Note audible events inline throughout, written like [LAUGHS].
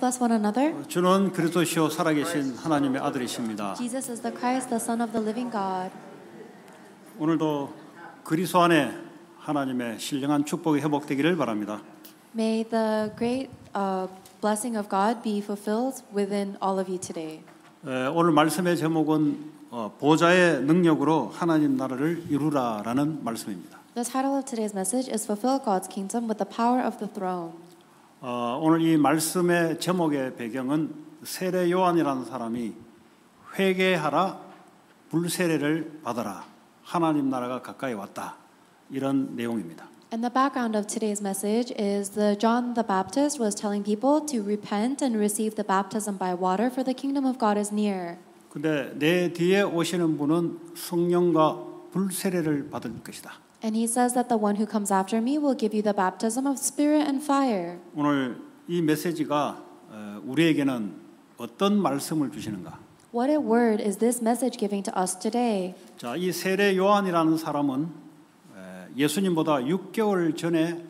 bless one another. 주는 그리스도시요 살아계신 하나님의 아들이십니다. Jesus is the Christ, the Son of the living God. 오늘도 그리스도 안에 하나님의 신령한 축복이 회복되기를 바랍니다. May the great uh, blessing of God be fulfilled within all of you today. 에, 오늘 말씀의 제목은 어, 보좌의 능력으로 하나님 나라를 이루라라는 말씀입니다. The title of today's message is Fulfill God's Kingdom with the Power of the Throne. 어, 오늘 이 말씀의 제목의 배경은 세례 요한이라는 사람이 회개하라 불세례를 받아라 하나님 나라가 가까이 왔다 이런 내용입니다. And the background of today's message is that John the Baptist was telling people to repent and receive the baptism by water for the kingdom of God is near. 근데 내 뒤에 오시는 분은 성령과 불세례를 받을 것이다. And he says that the one who comes after me will give you the baptism of spirit and fire. 오늘 이 메시지가 우리에게는 어떤 말씀을 주시는가? What a word is this message giving to us today? 자, 이 세례 요한이라는 사람은 예수님보다 6개월 전에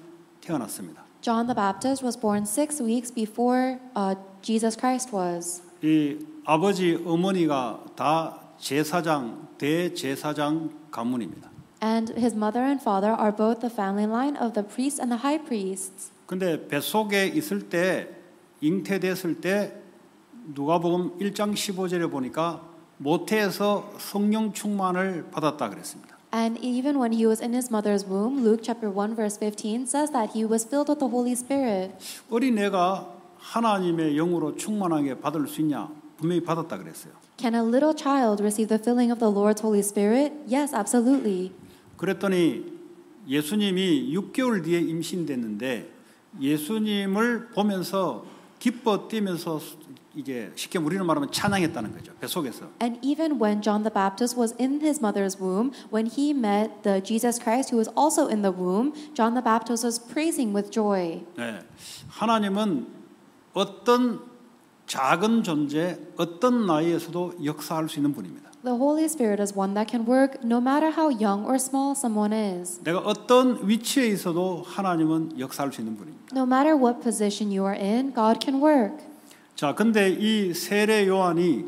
태어났습니다. John the Baptist was born s weeks before uh, Jesus Christ was. 이 아버지 어머니가 다 제사장 대제사장 가문입니다. And his mother and father are both the family line of the priests and the high priests. 근데 뱃속에 있을 때 잉태됐을 때 누가복음 1장 15절에 보니까 모태에서 성령 충만을 받았다 그랬습니다. And even when he was in his mother's womb, Luke chapter 1 verse 15 says that he was filled with the Holy Spirit. 어린애가 하나님의 영으로 충만하게 받을 수 있냐? 분명히 받았다 그랬어요. Can a little child receive the filling of the Lord's Holy Spirit? Yes, absolutely. 그랬더니 예수님이 6개월 뒤에 임신됐는데 예수님을 보면서 기뻐 뛰면서 이제 쉽게 우리로 말하면 찬양했다는 거죠. 뱃속에서. And even when John the Baptist was in his mother's womb, when he met the Jesus Christ who was also in the womb, John the Baptist was praising with joy. 네. 하나님은 어떤 작은 존재, 어떤 나이에서도 역사할 수 있는 분입니다. The Holy Spirit is one that can work no matter how young or small someone is. 내가 어떤 위치에 있어도 하나님은 역사할 수 있는 분입니다. No matter what position you are in, God can work. 자, 근데 이 세례 요한이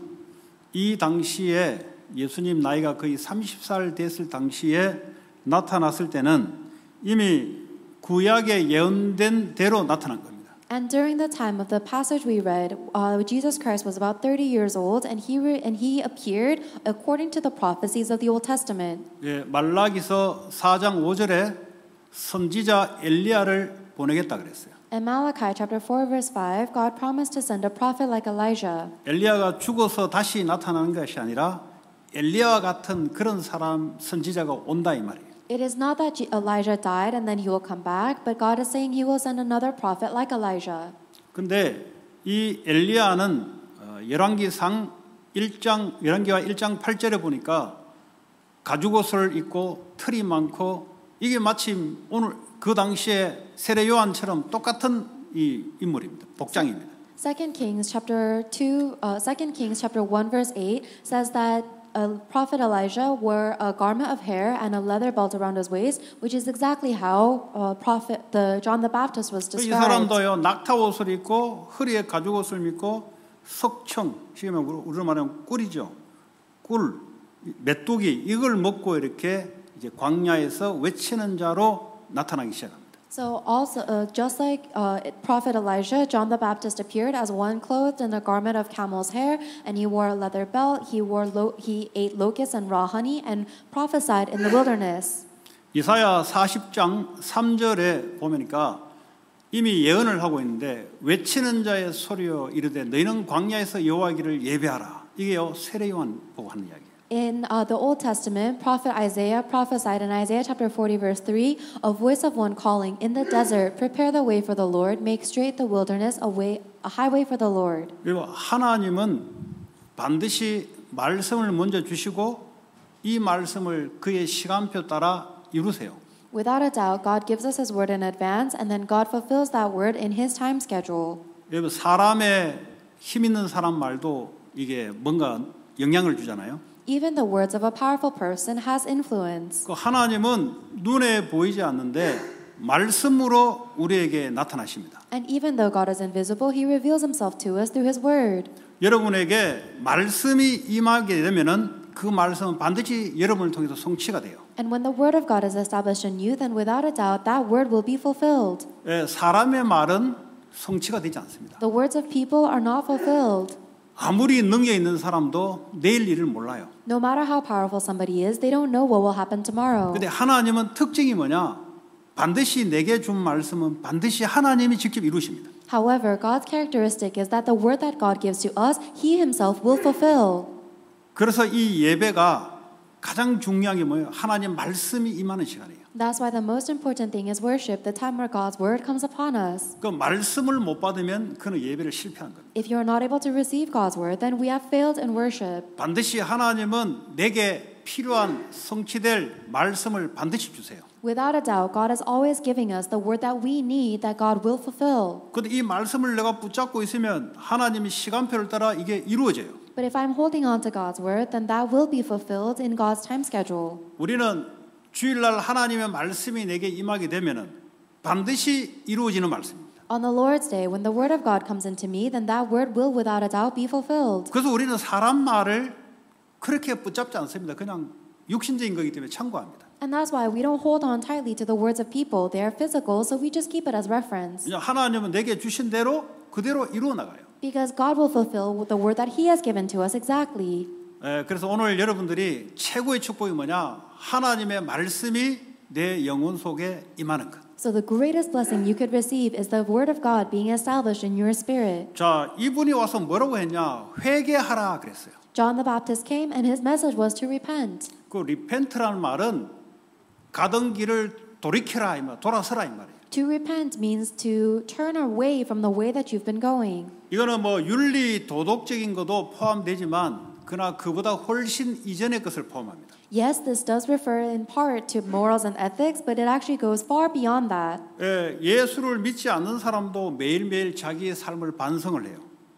이 당시에 예수님 나이가 거의 30살 됐을 당시에 나타났을 때는 이미 구약에 예언된 대로 나타난 겁니다. And during the time of the passage we read, uh, Jesus Christ was about 30 years old and he, re- and he appeared according to the prophecies of the Old Testament. 예, 말라기서 4장 5절에 선지자 엘리야를 보내겠다 그랬어요. In Malachi chapter 4 verse 5, God promised to send a prophet like Elijah. 엘리야가 죽어서 다시 나타나는 것이 아니라 엘리야와 같은 그런 사람 선지자가 온다 이 말이에요. It is not that Elijah died and then he will come back, but God is saying he will send another prophet like Elijah. 근데 이 엘리야는 열왕기상 1장 열왕기와 1장 8절에 보니까 가죽옷을 입고 틀이 많고 이게 마침 오늘 그 당시에 세례 요한처럼 똑같은 이 인물입니다. 복장입니다. 2 Kings chapter 2 uh, 2 Kings chapter 1 verse 8 says that Prophet Elijah wore a garment of hair and a leather belt around his waist, which is exactly how uh, Prophet the John the Baptist was described. 이 사람도요 낙타 옷을 입고 허리에 가죽 옷을 입고 석청, 지금 우리로 말하면 꿀이죠. 꿀, 메뚜기 이걸 먹고 이렇게 이제 광야에서 외치는 자로 나타나기 시작. So also, uh, just like uh, Prophet Elijah, John the Baptist appeared as one clothed in a garment of camel's hair, and he wore a leather belt. He wore lo- he ate locusts and raw honey, and prophesied in the wilderness. 이사야 40장 3절에 보면니까 이미 예언을 하고 있는데 외치는 자의 소리여 이르되 너희는 광야에서 여호와기를 예배하라. 이게요 세례요한 보고 하는 이야기 in uh, the Old Testament, prophet Isaiah prophesied in Isaiah chapter 40, verse 3 a voice of one calling, In the desert, prepare the way for the Lord, make straight the wilderness a, way, a highway for the Lord. 하나님은 반드시 말씀을 먼저 주시고 이 말씀을 그의 시간표 따라 이루세요. Without a doubt, God gives us His word in advance, and then God fulfills that word in His time schedule. 사람의 힘 있는 사람 말도 이게 뭔가 영향을 주잖아요. Even the words of a powerful person has influence. 그 하나님은 눈에 보이지 않는데 말씀으로 우리에게 나타나십니다. And even though God is invisible, he reveals himself to us through his word. 여러분에게 말씀이 임하게 되면은 그 말씀은 반드시 여러분을 통해서 성취가 돼요. And when the word of God is established in you, then without a doubt that word will be fulfilled. 예, 사람의 말은 성취가 되지 않습니다. The words of people are not fulfilled. 아무리 능력 있는 사람도 내일 일을 몰라요. No matter how powerful somebody is, they don't know what will happen tomorrow. 근데 하나님은 특징이 뭐냐? 반드시 내게 준 말씀은 반드시 하나님이 직접 이루십니다. However, God's characteristic is that the word that God gives to us, He Himself will fulfill. 그래서 이 예배가 가장 중요한 게 뭐예요? 하나님 말씀이 임하는 시간이에요. That's why the most important thing is worship. The time where God's word comes upon us. 그 말씀을 못 받으면 그는 예배를 실패한 겁니다. If you are not able to receive God's word, then we have failed in worship. 반드시 하나님은 내게 필요한 성취될 말씀을 반드시 주세요. Without a doubt, God is always giving us the word that we need that God will fulfill. 근데 이 말씀을 내가 붙잡고 있으면 하나님이 시간표를 따라 이게 이루어져요. But if I'm holding on to God's word, then that will be fulfilled in God's time schedule. 우리는 주일날 하나님의 말씀이 내게 임하게 되면은 반드시 이루어지는 말씀입니다. On the Lord's day, when the word of God comes into me, then that word will without a doubt be fulfilled. 그래서 우리는 사람 말을 그렇게 붙잡지 않습니다. 그냥 육신적인 거기 때문에 참고합니다. And that's why we don't hold on tightly to the words of people. They are physical, so we just keep it as reference. 그냥 하나님은 내게 주신 대로 그대로 이루어 나가요. Because God will fulfill the word that He has given to us exactly. 에, 그래서 오늘 여러분들이 최고의 축복이 뭐냐? 하나님의 말씀이 내 영혼 속에 임하는 것. So the greatest blessing you could receive is the word of God being established in your spirit. 자, 이분이 와서 뭐라고 했냐? 회개하라 그랬어요. John the Baptist came and his message was to repent. 그 repent라는 말은 가던 길을 돌이켜라 이 말, 돌아서라 이 말이에요. To repent means to turn away from the way that you've been going. 이거는 뭐 윤리 도덕적인 것도 포함되지만 그러나 그보다 훨씬 이전의 것을 포함합니다. Yes, this does refer in part to morals and ethics, but it actually goes far beyond that. 예, 예수를 믿지 않는 사람도 매일매일 자기의 삶을 반성을 해요.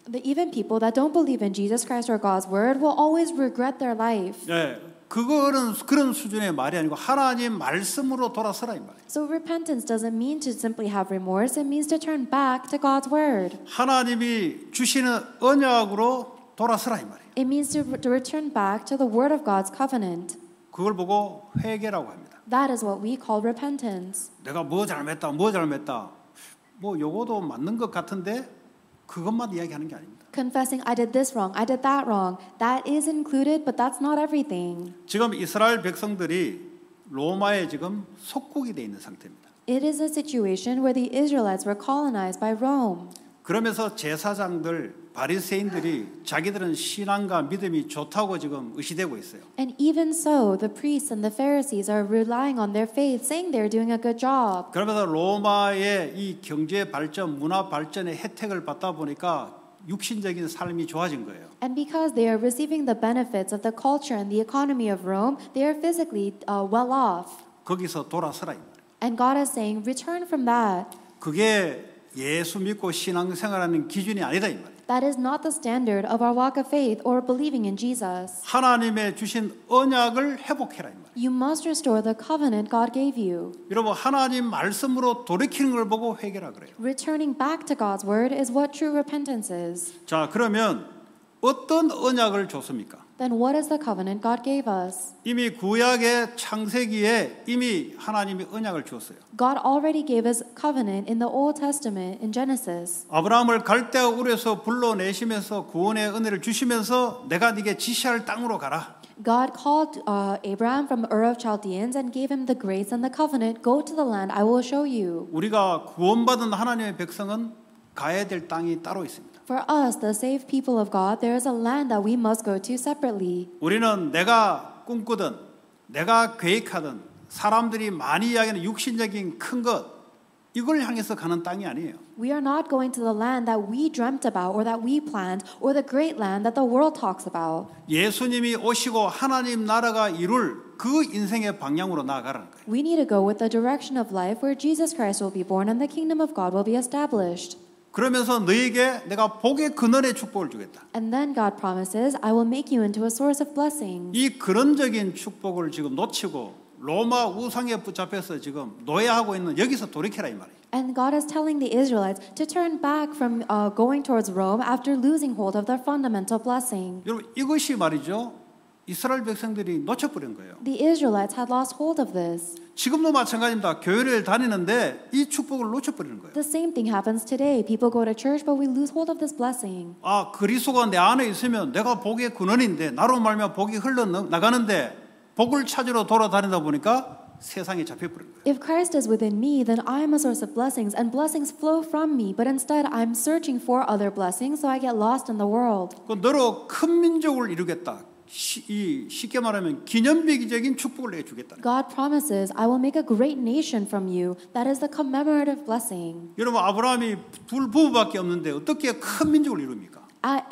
But even people that don't believe in Jesus Christ or God's word will always regret their life. 예, 그거는 그런 수준의 말이 아니고 하나님 말씀으로 돌아서라 이 말이에요. So repentance doesn't mean to simply have remorse. It means to turn back to God's word. 하나님이 주시는 언약으로 돌아서라 이 말이에요. It means to return back to the word of God's covenant. 그걸 보고 회개라고 합니다. That is what we call repentance. 내가 뭐 잘못했다, 뭐 잘못했다. 뭐 요거도 맞는 것 같은데 그것만 이야기하는 게 아닙니다. Confessing I did this wrong, I did that wrong. That is included, but that's not everything. 지금 이스라엘 백성들이 로마에 지금 속국이 돼 있는 상태입니다. It is a situation where the Israelites were colonized by Rome. 그러면서 제사장들 바리새인들이 자기들은 신앙과 믿음이 좋다고 지금 의시되고 있어요. And even so, the priests and the Pharisees are relying on their faith, saying they're doing a good job. 그러면서 로마의 이 경제 발전, 문화 발전의 혜택을 받다 보니까 육신적인 삶이 좋아진 거예요. And because they are receiving the benefits of the culture and the economy of Rome, they are physically uh, well off. 거기서 돌아서라 이 말이에요. And God is saying, return from that. 그게 예수 믿고 신앙생활하는 기준이 아니다 이 말이에요. That is not the standard of our walk of faith or believing in Jesus. 하나님의 주신 언약을 회복해라 You must restore the covenant God gave you. 여러분 하나님 말씀으로 돌이키는 걸 보고 회개라 그래요. Returning back to God's word is what true repentance is. 자, 그러면 어떤 언약을 줬습니까? Then what is the covenant God gave us? 이미 구약의 창세기에 이미 하나님이 언약을 주었어요. God already gave us covenant in the Old Testament in Genesis. 아브라함을 갈대아 우르에서 불러내시면서 구원의 은혜를 주시면서 내가 네게 지시할 땅으로 가라. God called uh, Abraham from Ur of Chaldeans and gave him the grace and the covenant. Go to the land I will show you. 우리가 구원받은 하나님의 백성은 가야 될 땅이 따로 있습니다. For us, the saved people of God, there is a land that we must go to separately. 우리는 내가 꿈꾸든 내가 계획하든 사람들이 많이 이야기하는 육신적인 이걸 향해서 가는 땅이 아니에요. We are not going to the land that we dreamt about or that we planned or the great land that the world talks about. 예수님이 오시고 하나님 나라가 이룰 그 인생의 방향으로 나아가라는 거예요. We need to go with the direction of life where Jesus Christ will be born and the kingdom of God will be established. 그러면서 너에게 내가 복의 근원의 축복을 주겠다. And then God promises, I will make you into a source of blessing. 이 근원적인 축복을 지금 놓치고 로마 우상에 붙잡혀서 지금 노예하고 있는 여기서 돌이켜라 이 말이에요. And God is telling the Israelites to turn back from uh, going towards Rome after losing hold of their fundamental blessing. 여러분 이것이 말이죠. 이스라엘 백성들이 놓쳐버린 거예요. The Israelites had lost hold of this. 지금도 마찬가지입니다. 교회를 다니는데 이 축복을 놓쳐버리는 거예요. The same thing happens today. People go to church, but we lose hold of this blessing. 아 그리스도가 내 안에 있으면 내가 복의 근원인데 나로 말면 복이 흘러 나가는데 복을 찾으러 돌아다니다 보니까 세상에 잡혀버린 거예요. If Christ is within me, then I am a source of blessings, and blessings flow from me. But instead, I'm searching for other blessings, so I get lost in the world. 그 너로 큰 민족을 이루겠다. 이 쉽게 말하면 기념비적인 축복을 내 주겠다. God promises, I will make a great nation from you. That is the commemorative blessing. 여러분 아브라함이 둘 부부밖에 없는데 어떻게 큰 민족을 이룹니까?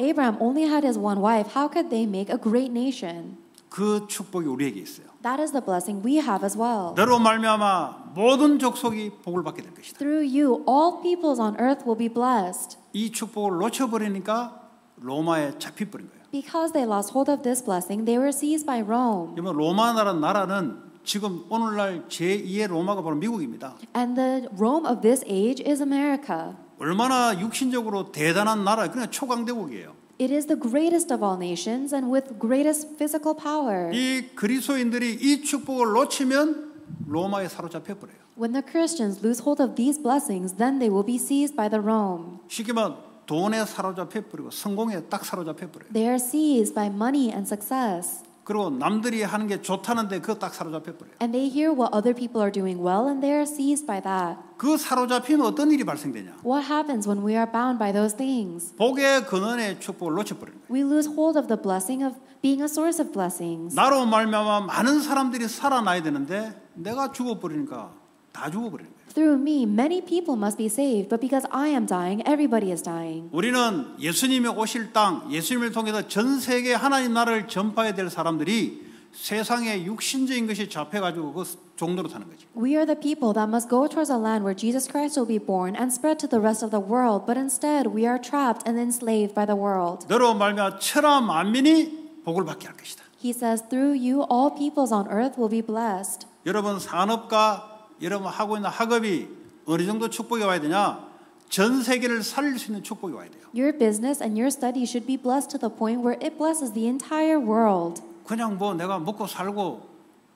Abraham only had his one wife. How could they make a great nation? 그 축복이 우리에게 있어요. That is the blessing we have as well. 너로 말미암아 모든 족속이 복을 받게 될 것이다. Through you, all peoples on earth will be blessed. 이 축복을 놓쳐버리니까 로마에 잡혀버린 거예요. Because they lost hold of this blessing, they were seized by Rome. 여러분 로마나라는 나라는 지금 오늘날 제2의 로마가 바로 미국입니다. And the Rome of this age is America. 얼마나 육신적으로 대단한 나라, 그냥 초강대국이에요. It is the greatest of all nations and with greatest physical power. 이 그리스도인들이 이 축복을 놓치면 로마에 사로잡혀 버려요. When the Christians lose hold of these blessings, then they will be seized by the Rome. 쉽게 말 돈에 사로잡혀 버리고 성공에 딱 사로잡혀 버려요. They are seized by money and success. 그리고 남들이 하는 게 좋다는데 그거 딱 사로잡혀 버려요. And they hear what other people are doing well and they are seized by that. 그 사로잡히면 어떤 일이 발생되냐? What happens when we are bound by those things? 복의 근원의 축복을 놓쳐 버려요. We lose hold of the blessing of being a source of blessings. 나로 말미암아 많은 사람들이 살아나야 되는데 내가 죽어 버리니까 다 죽어버리는 거예요. Through me, many people must be saved, but because I am dying, everybody is dying. 우리는 예수님이 오실 땅, 예수님을 통해서 전 세계 하나님 나라를 전파해야 될 사람들이 세상에 육신적인 것이 잡혀가지고 그 종로로 사는 거지. We are the people that must go towards a land where Jesus Christ will be born and spread to the rest of the world, but instead we are trapped and enslaved by the world. 너로 말미암아 천하 만민이 복을 받게 할 것이다. He says, through you all peoples on earth will be blessed. 여러분 산업과 여러분 하고 있는 학업이 어느 정도 축복이 와야 되냐? 전 세계를 살릴 수 있는 축복이 와야 돼요. Your business and your study should be blessed to the point where it blesses the entire world. 그냥 뭐 내가 먹고 살고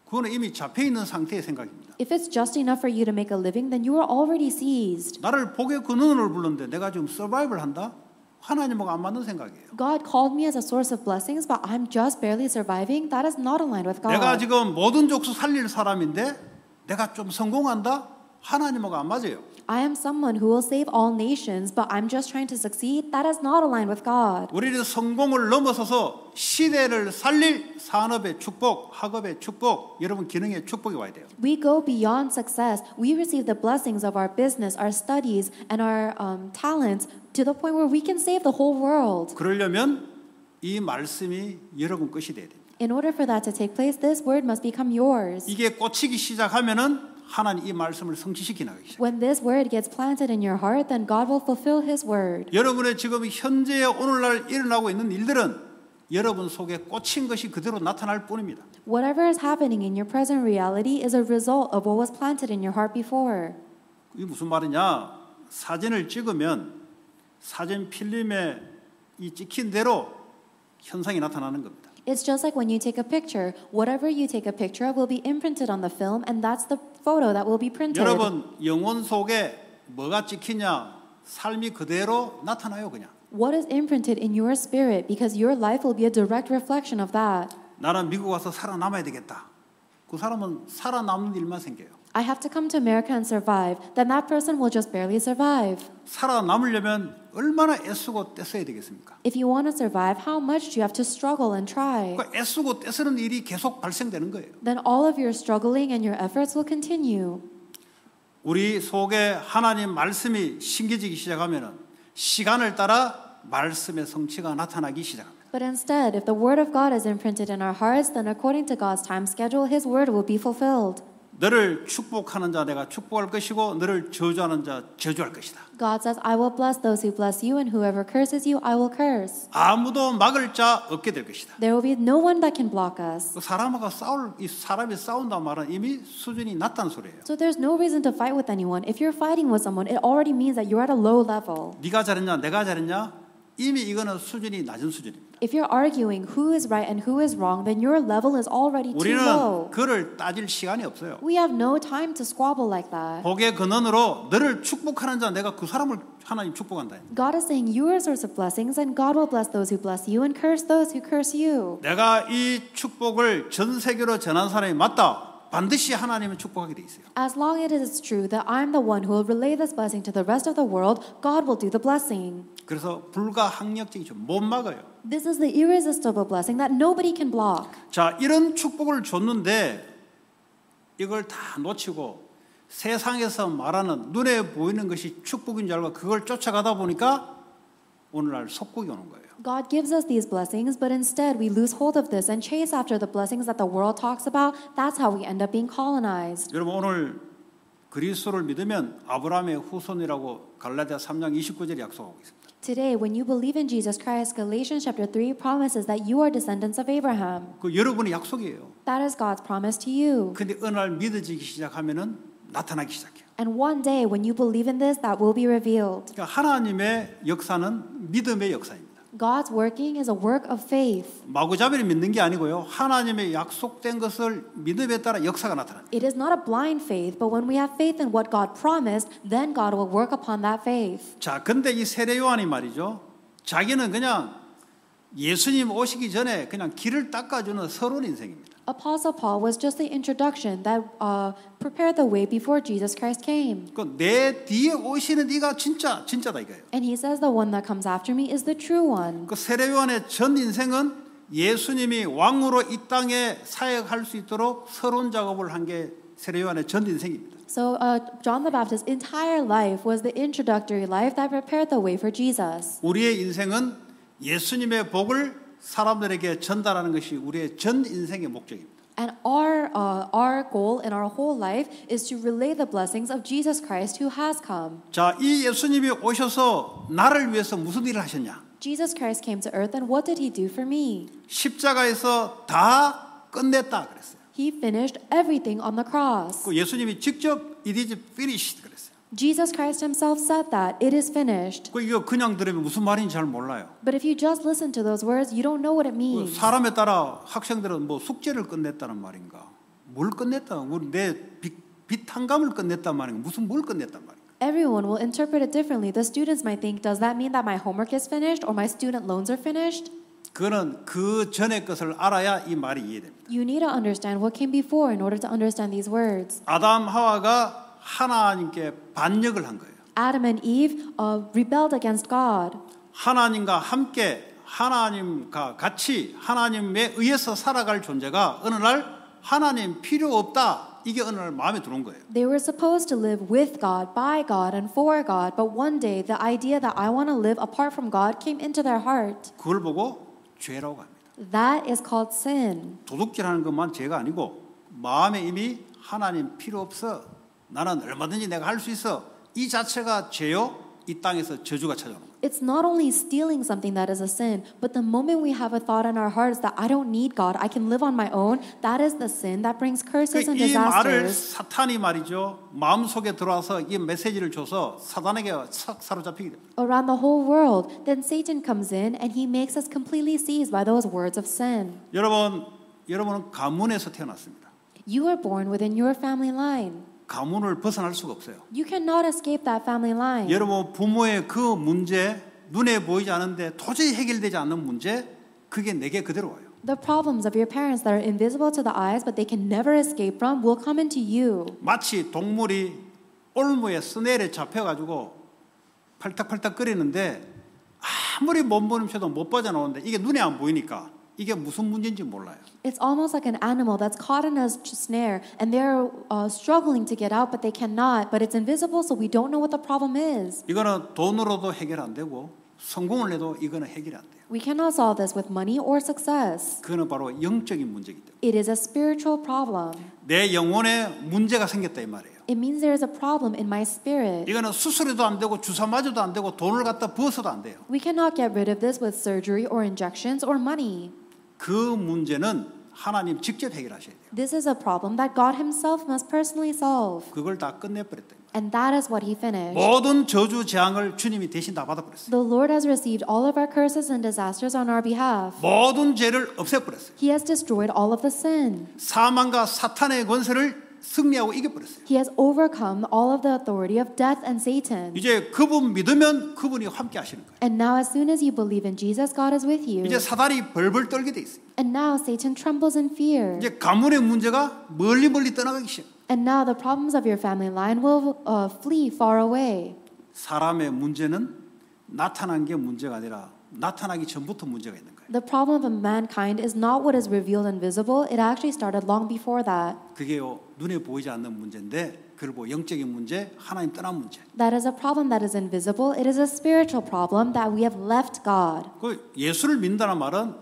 그거는 이미 잡혀 있는 상태의 생각입니다. If it's just enough for you to make a living, then you are already seized. 나를 복의 근원으로 불렀는데 내가 지금 서바이벌 한다? 하나님하고 안 맞는 생각이에요. God called me as a source of blessings, but I'm just barely surviving. That is not aligned with God. 내가 지금 모든 족속 살릴 사람인데 내가 좀 성공한다? 하나님하고 안 맞아요. I am someone who will save all nations, but I'm just trying to succeed. That is not aligned with God. 우리는 성공을 넘어서서 시대를 살릴 산업의 축복, 학업의 축복, 여러분 기능의 축복이 와야 돼요. We go beyond success. We receive the blessings of our business, our studies, and our um, talents to the point where we can save the whole world. 그러려면 이 말씀이 여러분 것이 돼야 돼요. In order for that to take place, this word must become yours. 이게 꽂히기 시작하면은 하나님 이 말씀을 성취시키는 것이죠. When this word gets planted in your heart, then God will fulfill His word. 여러분의 지금 현재 오늘날 일어나고 있는 일들은 여러분 속에 꽂힌 것이 그대로 나타날 뿐입니다. Whatever is happening in your present reality is a result of what was planted in your heart before. 이게 무슨 말이냐? 사진을 찍으면 사진 필름에 이 찍힌 대로 현상이 나타나는 겁니다. It's just like when you take a picture. Whatever you take a picture of will be imprinted on the film, and that's the photo that will be printed. 여러분 영혼 속에 뭐가 찍히냐? 삶이 그대로 나타나요 그냥. What is imprinted in your spirit because your life will be a direct reflection of that. 나는 미국 와서 살아남아야 되겠다. 그 사람은 살아남는 일만 생겨요. I have to come to America and survive, then that person will just barely survive. 살아남으려면 얼마나 애쓰고 떼써야 되겠습니까? If you want to survive, how much do you have to struggle and try? 그러니까 애쓰고 떼쓰는 일이 계속 발생되는 거예요. Then all of your struggling and your efforts will continue. 우리 속에 하나님 말씀이 심겨지기 시작하면은 시간을 따라 말씀의 성취가 나타나기 시작합니다. But instead, if the word of God is imprinted in our hearts, then according to God's time schedule, his word will be fulfilled. 너를 축복하는 자 내가 축복할 것이고 너를 저주하는 자 저주할 것이다. God says, I will bless those who bless you, and whoever curses you, I will curse. 아무도 막을 자 없게 될 것이다. There will be no one that can block us. 사람하고 싸울 이 사람이 싸운다 말은 이미 수준이 낮다는 소리예요. So there's no reason to fight with anyone. If you're fighting with someone, it already means that you're at a low level. 네가 잘했냐, 내가 잘했냐? 이미 이거는 수준이 낮은 수준입니다. If you're arguing who is right and who is wrong, then your level is already too low. 우리는 그를 따질 시간이 없어요. We have no time to squabble like that. 복의 근원으로 너를 축복하는 자 내가 그 사람을 하나님 축복한다. God is saying you are source of blessings and God will bless those who bless you and curse those who curse you. 내가 이 축복을 전 세계로 전한 사람이 맞다. 반드시 하나님은 축복하게 돼 있어요. As long as it is true that I'm the one who will relay this blessing to the rest of the world, God will do the blessing. 그래서 불가항력적이죠. 못 막아요. This is the irresistible blessing that nobody can block. 자, 이런 축복을 줬는데 이걸 다 놓치고 세상에서 말하는 눈에 보이는 것이 축복인 줄 알고 그걸 쫓아가다 보니까 오늘날 속국이 오는 거예요. God gives us these blessings, but instead we lose hold of this and chase after the blessings that the world talks about. That's how we end up being colonized. 여러분 오늘 그리스도를 믿으면 아브라함의 후손이라고 갈라디아 3장 29절에 약속하고 있습니다. Today, when you believe in Jesus Christ, Galatians chapter 3 promises that you are descendants of Abraham. That is God's promise to you. And one day when you believe in this, that will be revealed. God's working is a work of faith. 마구잡이를 믿는 게 아니고요. 하나님의 약속된 것을 믿음에 따라 역사가 나타납니다. It is not a blind faith, but when we have faith in what God promised, then God will work upon that faith. 자, 근데 이 세례 요한이 말이죠. 자기는 그냥 예수님 오시기 전에 그냥 길을 닦아주는 서론 인생입니다. Apostle Paul was just the introduction that uh, prepared the way before Jesus Christ came. 그내 뒤에 오시는 네가 진짜 진짜다 이거예요. And he says the one that comes after me is the true one. 그 세례요한의 전 인생은 예수님이 왕으로 이 땅에 사역할 수 있도록 서론 작업을 전 인생입니다. So uh, John the Baptist's entire life was the introductory life that prepared the way for Jesus. 우리의 인생은 예수님의 복을 사람들에게 전달하는 것이 우리의 전 인생의 목적입니다. And our uh, our goal in our whole life is to relay the blessings of Jesus Christ who has come. 자, 이 예수님이 오셔서 나를 위해서 무슨 일을 하셨냐? Jesus Christ came to earth and what did he do for me? 십자가에서 다 끝냈다 그랬어요. He finished everything on the cross. 그 예수님이 직접 it is finished Jesus Christ himself said that it is finished. 그 그냥 들으면 무슨 말인지 잘 몰라요. But if you just listen to those words, you don't know what it means. 사람에 따라 학생들은 뭐 숙제를 끝냈다는 말인가? 뭘 끝냈다? 내빛한감을 끝냈단 말인가? 무슨 뭘 끝냈단 말인가? Everyone will interpret it differently. The students might think, does that mean that my homework is finished or my student loans are finished? 그는 그 전의 것을 알아야 이 말이 이해됩니다. You need to understand what came before in order to understand these words. 아담 하와가 하나님께 반역을 한 거예요. Adam and Eve uh, rebelled against God. 하나님과 함께 하나님과 같이 하나님에 의해서 살아갈 존재가 어느 날 하나님 필요 없다 이게 어느 날 마음에 들어온 거예요. They were supposed to live with God, by God, and for God, but one day the idea that I want to live apart from God came into their heart. 그걸 보고 죄라고 합니다. That is called sin. 도둑질하는 것만 죄가 아니고 마음에 이미 하나님 필요 없어 나는 얼마든지 내가 할 수 있어. 이 자체가 죄요. 이 땅에서 저주가 찾아오는 거예요. It's not only stealing something that is a sin, but the moment we have a thought in our hearts that I don't need God, I can live on my own, that is the sin that brings curses and disasters. 이 말을 사탄이 말이죠. 마음속에 들어와서 이 메시지를 줘서 사단에게 싹 사로잡히게 돼요. Around the whole world, then Satan comes in and he makes us completely seized by those words of sin. 여러분, 여러분은 가문에서 태어났습니다. You were born within your family line. 가문을 벗어날 수가 없어요. You cannot escape that family line. 여러분 부모의 그 문제 눈에 보이지 않는데 도저히 해결되지 않는 문제 그게 내게 그대로 와요. The problems of your parents that are invisible to the eyes but they can never escape from will come into you. 마치 동물이 올무에 스네일에 잡혀 가지고 팔딱팔딱 끓이는데 아무리 몸부림쳐도 못 빠져나오는데 이게 눈에 안 보이니까 이게 무슨 문제인지 몰라요. It's almost like an animal that's caught in a snare and they're uh, struggling to get out, but they cannot. But it's invisible, so we don't know what the problem is. 이거는 돈으로도 해결 안 되고 성공을 해도 이거는 해결이 안 돼요. We cannot solve this with money or success. 그거는 바로 영적인 문제이기 때문에. It is a spiritual problem. 내 영혼에 문제가 생겼다 이 말이에요. It means there is a problem in my spirit. 이거는 수술해도 안 되고 주사 맞아도 안 되고 돈을 갖다 부어서도 안 돼요. We cannot get rid of this with surgery or injections or money. 그 문제는 하나님 직접 해결하셔야 돼요. This is a problem that God Himself must personally solve. 그걸 다 끝내버렸다. And that is what He finished. 모든 저주 재앙을 주님이 대신 다 받아버렸어요. The Lord has received all of our curses and disasters on our behalf. 모든 죄를 없애버렸어요. He has destroyed all of the sin. 사망과 사탄의 권세를 승리하고 이겨버렸어요. He has overcome all of the authority of death and Satan. 이제 그분 믿으면 그분이 함께 하시는 거예요. And now as soon as you believe in Jesus, God is with you. 이제 사단이 벌벌 떨게 돼 있어요. And now Satan trembles in fear. 이제 가문의 문제가 멀리 멀리 떠나가기 시작. And now the problems of your family line will uh, flee far away. 사람의 문제는 나타난 게 문제가 아니라 나타나기 전부터 문제가 있는 거예요. The problem of mankind is not what is revealed and visible. It actually started long before that. 그게요 눈에 보이지 않는 문제인데 영적인 문제, 하나님 떠난 문제. That is a problem that is invisible. It is a spiritual problem that we have left God. 그 예수를 믿는다는 말은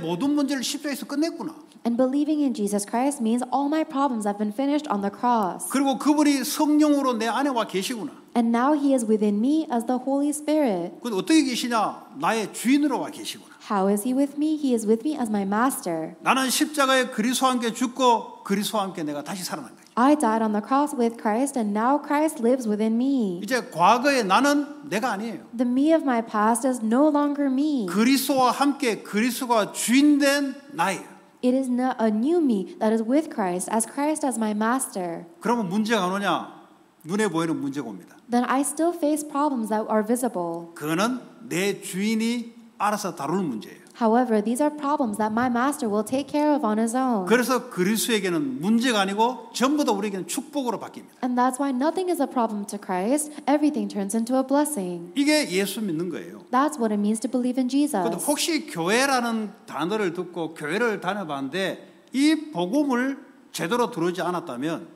모든 문제를 십자에서 끝냈구나. And believing in Jesus Christ means all my problems have been finished on the cross. 그리고 그분이 성령으로 내 안에 와 계시구나. And now he is within me as the Holy Spirit. 그 어떻게 계시냐? 나의 주인으로 와 계시구나. How is he with me? He is with me as my master. 나는 십자가에 그리스도와 함께 죽고 그리스도와 함께 내가 다시 살아난다. I died on the cross with Christ and now Christ lives within me. 이제 과거의 나는 내가 아니에요. The me of my past is no longer me. 그리스도와 함께 그리스도가 주인된 나예요. It is not a new me that is with Christ as Christ as my master. 그러면 문제가 오냐? 눈에 보이는 문제가 옵니다. Then I still face problems that are visible. 그는 내 주인이 알아서 다루는 문제예요. However, these are problems that my master will take care of on his own. 그래서 그리스도에게는 문제가 아니고 전부 다 우리에게는 축복으로 바뀝니다. And that's why nothing is a problem to Christ. Everything turns into a blessing. 이게 예수 믿는 거예요. That's what it means to believe in Jesus. 혹시 교회라는 단어를 듣고 교회를 다녀봤는데 이 복음을 제대로 들어오지 않았다면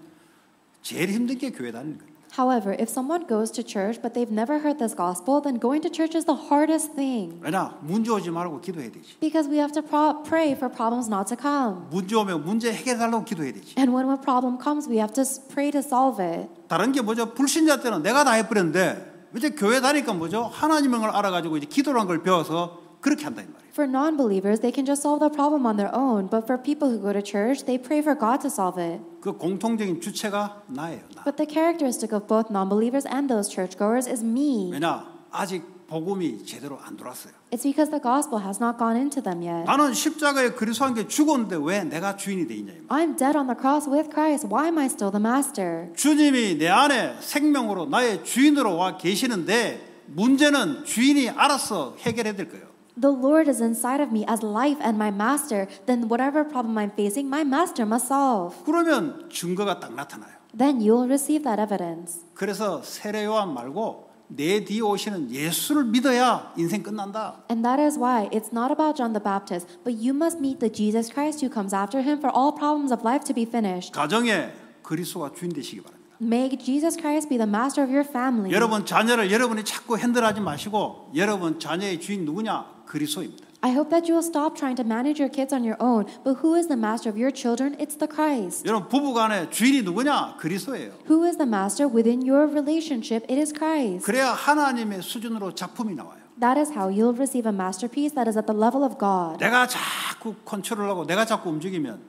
제일 힘든 게 교회 다니는 거예요. However, if someone goes to church but they've never heard this gospel, then going to church is the hardest thing. 왜냐? 문제 오지 말고 기도해야 되지. Because we have to pray for problems not to come. 문제 오면 문제 해결해 기도해야 되지. And when a problem comes, we have to pray to solve it. 다른 게 뭐죠? 불신자 때는 내가 다 해버렸는데 이제 교회 다니까 뭐죠? 하나님을 알아가지고 이제 기도란 걸 배워서 그렇게 한다 이 말이에요. For non believers, they can just solve the problem on their own. But for people who go to church, they pray for God to solve it. 그 공통적인 주체가 나예요. 나. But the characteristic of both non believers and those churchgoers is me. 왜냐? 아직 복음이 제대로 안 돌았어요. It's because the gospel has not gone into them yet. 나는 십자가에 그리스도 함께 죽었는데 왜 내가 주인이 돼 있냐? I'm dead on the cross with Christ. Why am I still the master? 주님이 내 안에 생명으로 나의 주인으로 와 계시는데 문제는 주인이 알아서 해결해야 될 거예요. the Lord is inside of me as life and my master, then whatever problem I'm facing, my master must solve. 그러면 증거가 딱 나타나요. Then you'll receive that evidence. 그래서 세례 말고 내 뒤에 오시는 예수를 믿어야 인생 끝난다. And that is why it's not about John the Baptist, but you must meet the Jesus Christ who comes after him for all problems of life to be finished. 가정에 그리스도가 주인 되시기 바랍니다. Make Jesus Christ be the master of your family. 여러분 자녀를 여러분이 자꾸 핸들하지 마시고 여러분 자녀의 주인 누구냐 그리스도입니다. I hope that you will stop trying to manage your kids on your own. But who is the master of your children? It's the Christ. 여러분 부부간에 주인이 누구냐? 그리스도예요. Who is the master within your relationship? It is Christ. 그래야 하나님의 수준으로 작품이 나와요. That is how you'll receive a masterpiece that is at the level of God. 내가 자꾸 컨트롤하고 내가 자꾸 움직이면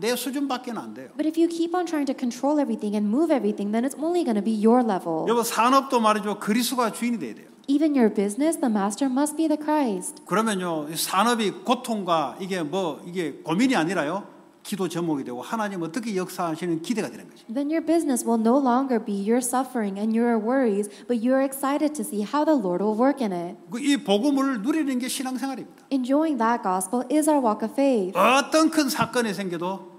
내 수준밖에 안 돼요. But if you keep on trying to control everything and move everything, then it's only going to be your level. 여보 산업도 말이죠 그리스도가 주인이 돼야 돼요. Even your business, the master must be the Christ. 그러면요 산업이 고통과 이게 뭐 이게 고민이 아니라요. 기도 제목이 되고 하나님 어떻게 역사하시는 기대가 되는 거죠. Then your business will no longer be your suffering and your worries, but you are excited to see how the Lord will work in it. 이 복음을 누리는 게 신앙생활입니다. Enjoying that gospel is our walk of faith. 어떤 큰 사건이 생겨도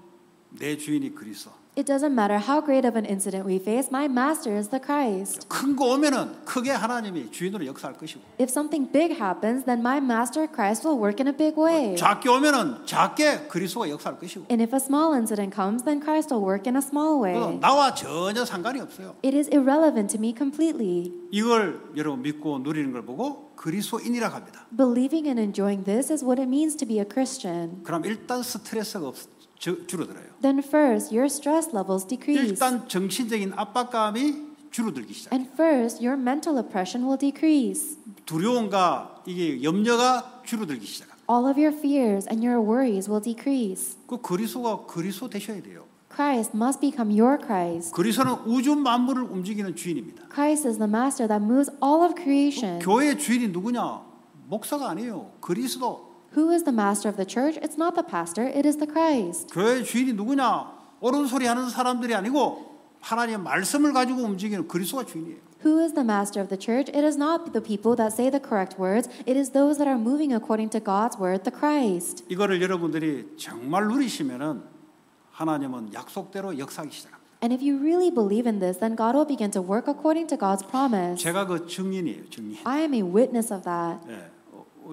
내 주인이 그리스도. It doesn't matter how great of an incident we face, my master is the Christ. 큰거 오면은 크게 하나님이 주인으로 역사할 것이고. If something big happens, then my master Christ will work in a big way. 작게 오면은 작게 그리스도가 역사할 것이고. And if a small incident comes, then Christ will work in a small way. 나와 전혀 상관이 없어요. It is irrelevant to me completely. 이걸 여러분 믿고 누리는 걸 보고 그리스도인이라고 합니다. Believing and enjoying this is what it means to be a Christian. 그럼 일단 스트레스가 없 주, 줄어들어요. Then first, your stress levels decrease. 일단 정신적인 압박감이 줄어들기 시작. And first, your mental oppression will decrease. 두려움과 이게 염려가 줄어들기 시작. All of your fears and your worries will decrease. 그 그리스도가 그리스도 되셔야 돼요. Christ must become your Christ. 그리스도는 우주 만물을 움직이는 주인입니다. Christ is the master that moves all of creation. 교회의 주인이 누구냐? 목사가 아니에요. 그리스도. Who is the master of the church? It's not the pastor, it is the Christ. 교회 주인이 누구냐? 옳은 소리 하는 사람들이 아니고 하나님의 말씀을 가지고 움직이는 그리스도가 주인이에요. Who is the master of the church? It is not the people that say the correct words. It is those that are moving according to God's word, the Christ. 이거를 여러분들이 정말 누리시면은 하나님은 약속대로 역사하기 And if you really believe in this, then God will begin to work according to God's promise. 제가 그 증인이에요, 증인. I am a witness of that. 예.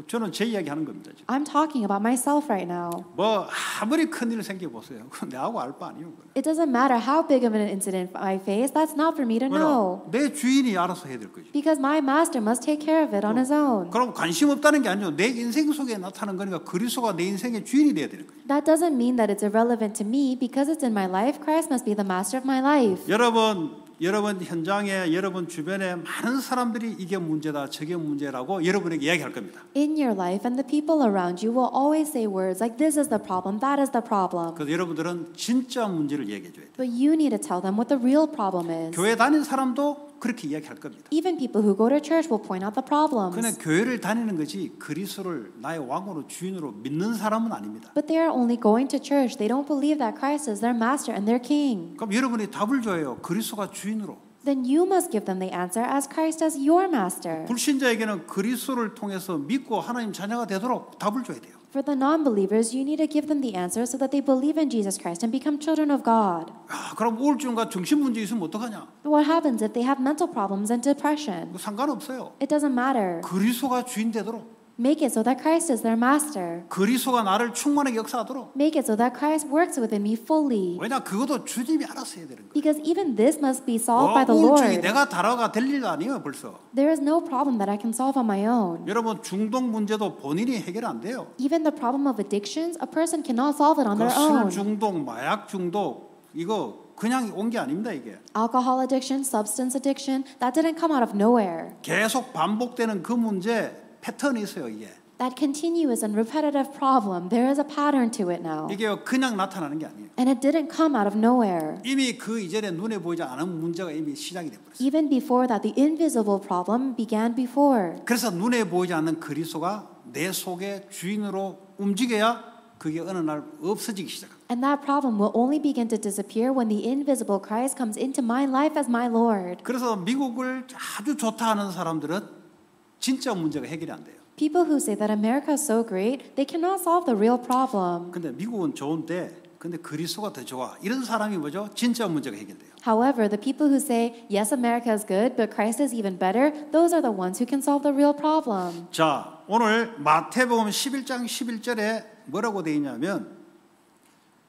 저는 제 이야기하는 겁니다. 지금. I'm talking about myself right now. 뭐 아무리 큰일 생겨 보세요. 그건 내하고 알 바 아니에요. 그건. It doesn't matter how big of an incident I face. That's not for me to know. 내 주인이 알아서 해야 될 거지. Because my master must take care of it on his own. 그럼 관심 없다는 게 아니죠. 내 인생 속에 나타난 거니까 그리스도가 내 인생의 주인이 돼야 되는 거예요. That doesn't mean that it's irrelevant to me because it's in my life. Christ must be the master of my life. 여러분 여러분 현장에 여러분 주변에 많은 사람들이 이게 문제다 저게 문제라고 여러분에게 이야기할 겁니다. In your life and the people around you will always say words like this is the problem, that is the problem. 그래서 여러분들은 진짜 문제를 얘기해 줘야 돼. But you need to tell them what the real problem is. 교회 다닌 사람도 그렇게 이야기할 겁니다. Even people who go to church will point out the problems. 그냥 교회를 다니는 것이 그리스도를 나의 왕으로 주인으로 믿는 사람은 아닙니다. But they are only going to church. They don't believe that Christ is their master and their king. 그럼 여러분이 답을 줘요. 그리스도가 주인으로. Then you must give them the answer as Christ as your master. 불신자에게는 그리스도를 통해서 믿고 하나님 자녀가 되도록 답을 줘야 돼요. For the non-believers, you need to give them the answer so that they believe in Jesus Christ and become children of God. 아, 그럼 우울증과 정신 문제 있으면 어떡하냐? What happens if they have mental problems and depression? 상관없어요. It doesn't matter. 그리스도가 주인 되도록 Make it so that Christ is their master. 그리스도가 나를 충만하게 역사하도록. Make it so that Christ works within me fully. 왜냐 그것도 주님이 알아서 해야 되는 거야. Because even this must be solved by the Lord. 내가 다뤄가 될 일 아니에요 벌써. There is no problem that I can solve on my own. 여러분 중독 문제도 본인이 해결 안 돼요. Even the problem of addictions, a person cannot solve it on their own. 술 중독, 마약 중독 이거 그냥 온 게 아닙니다 이게. Alcohol addiction, substance addiction, that didn't come out of nowhere. 계속 반복되는 그 문제. 패턴이 있어요 이게. That continuous and repetitive problem, there is a pattern to it now. 이게 그냥 나타나는 게 아니에요. And it didn't come out of nowhere. 이미 그 이전에 눈에 보이지 않은 문제가 이미 시작이 됐어요. Even before that, the invisible problem began before. 그래서 눈에 보이지 않는 그리스도가 내 속의 주인으로 움직여야 그게 어느 날 없어지기 시작. And that problem will only begin to disappear when the invisible Christ comes into my life as my Lord. 그래서 미국을 아주 좋다 하는 사람들은 진짜 문제가 해결이 안 돼요. People who say that America is so great, they cannot solve the real problem. 근데 미국은 좋은데 근데 그리스도가 더 좋아. 이런 사람이 뭐죠? 진짜 문제가 해결돼요. However, the people who say yes, America is good, but Christ is even better, those are the ones who can solve the real problem. 자, 오늘 마태복음 11장 11절에 뭐라고 돼 있냐면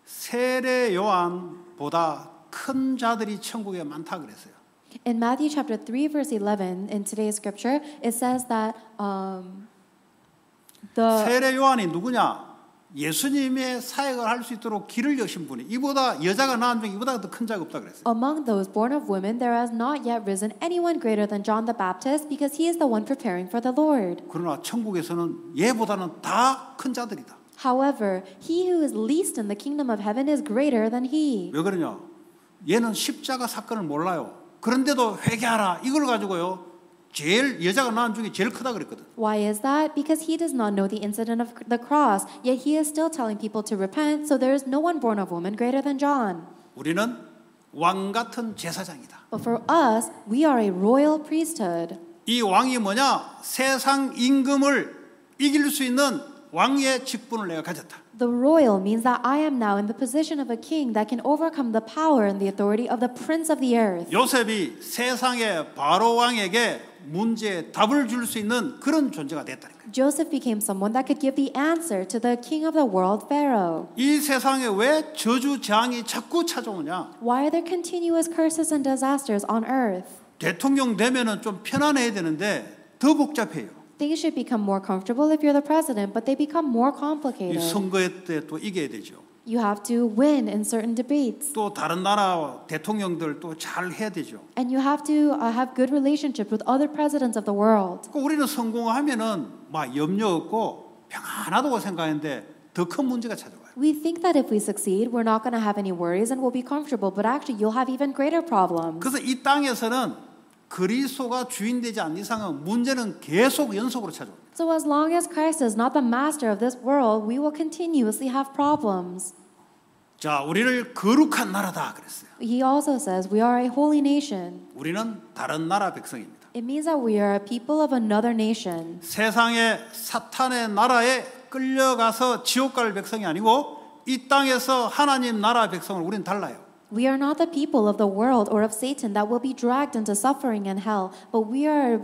세례 요한보다 큰 자들이 천국에 많다 그랬어요. In Matthew chapter 3, verse 11, in today's scripture, it says that um, the. 세례 요한이 누구냐? 예수님의 사역을 할 수 있도록 길을 여신 분이 이보다 여자가 낳은 중 이보다 더 큰 자가 없다 그랬어요. Among those born of women there has not yet risen anyone greater than John the Baptist because he is the one preparing for the Lord. 그러나 천국에서는 얘보다는 다 큰 자들이다. However, he who is least in the kingdom of heaven is greater than he. 왜 그러냐? 얘는 십자가 사건을 몰라요. 그런데도 회개하라. 이걸 가지고요. 제일 여자가 낳은 중에 제일 크다 그랬거든. Why is that? Because he does not know the incident of the cross, yet he is still telling people to repent. So there is no one born of woman greater than John. 우리는 왕 같은 제사장이다. But for us, we are a royal priesthood. 이 왕이 뭐냐? 세상 임금을 이길 수 있는 왕의 직분을 내가 가졌다. The royal means that I am now in the position of a king that can overcome the power and the authority of the prince of the earth. 요셉이 세상의 바로 왕에게 문제에 답을 줄 수 있는 그런 존재가 됐다는 거예요. Joseph became someone that could give the answer to the king of the world, Pharaoh. 이 세상에 왜 저주 재앙이 자꾸 찾아오냐? Why are there continuous curses and disasters on earth? 대통령 되면은 좀 편안해야 되는데 더 복잡해요. things should become more comfortable if you're the president, but they become more complicated. 선거에 또 이겨야 되죠. You have to win in certain debates, 또 다른 나라 대통령들 해야 되죠. and you have to uh, have good relationships with other presidents of the world. 우리는 성공하면은 막 염려 없고 평안하다고 생각했는데 문제가 찾아와요. We think that if we succeed, we're not going to have any worries and we'll be comfortable, but actually, you'll have even greater problems. 그래서 이 땅에서는 그리스도가 주인 되지 않는 이상은 문제는 계속 연속으로 찾아옵니다. So as long as Christ is not the master of this world, we will continuously have problems. 자, 우리를 거룩한 나라다 그랬어요. He also says we are a holy nation. 우리는 다른 나라 백성입니다. It means that we are a people of another nation. 세상의 사탄의 나라에 끌려가서 지옥 갈 백성이 아니고 이 땅에서 하나님 나라 백성을 우리는 달라요. We are not the people of the world or of Satan that will be dragged into suffering and hell, but we are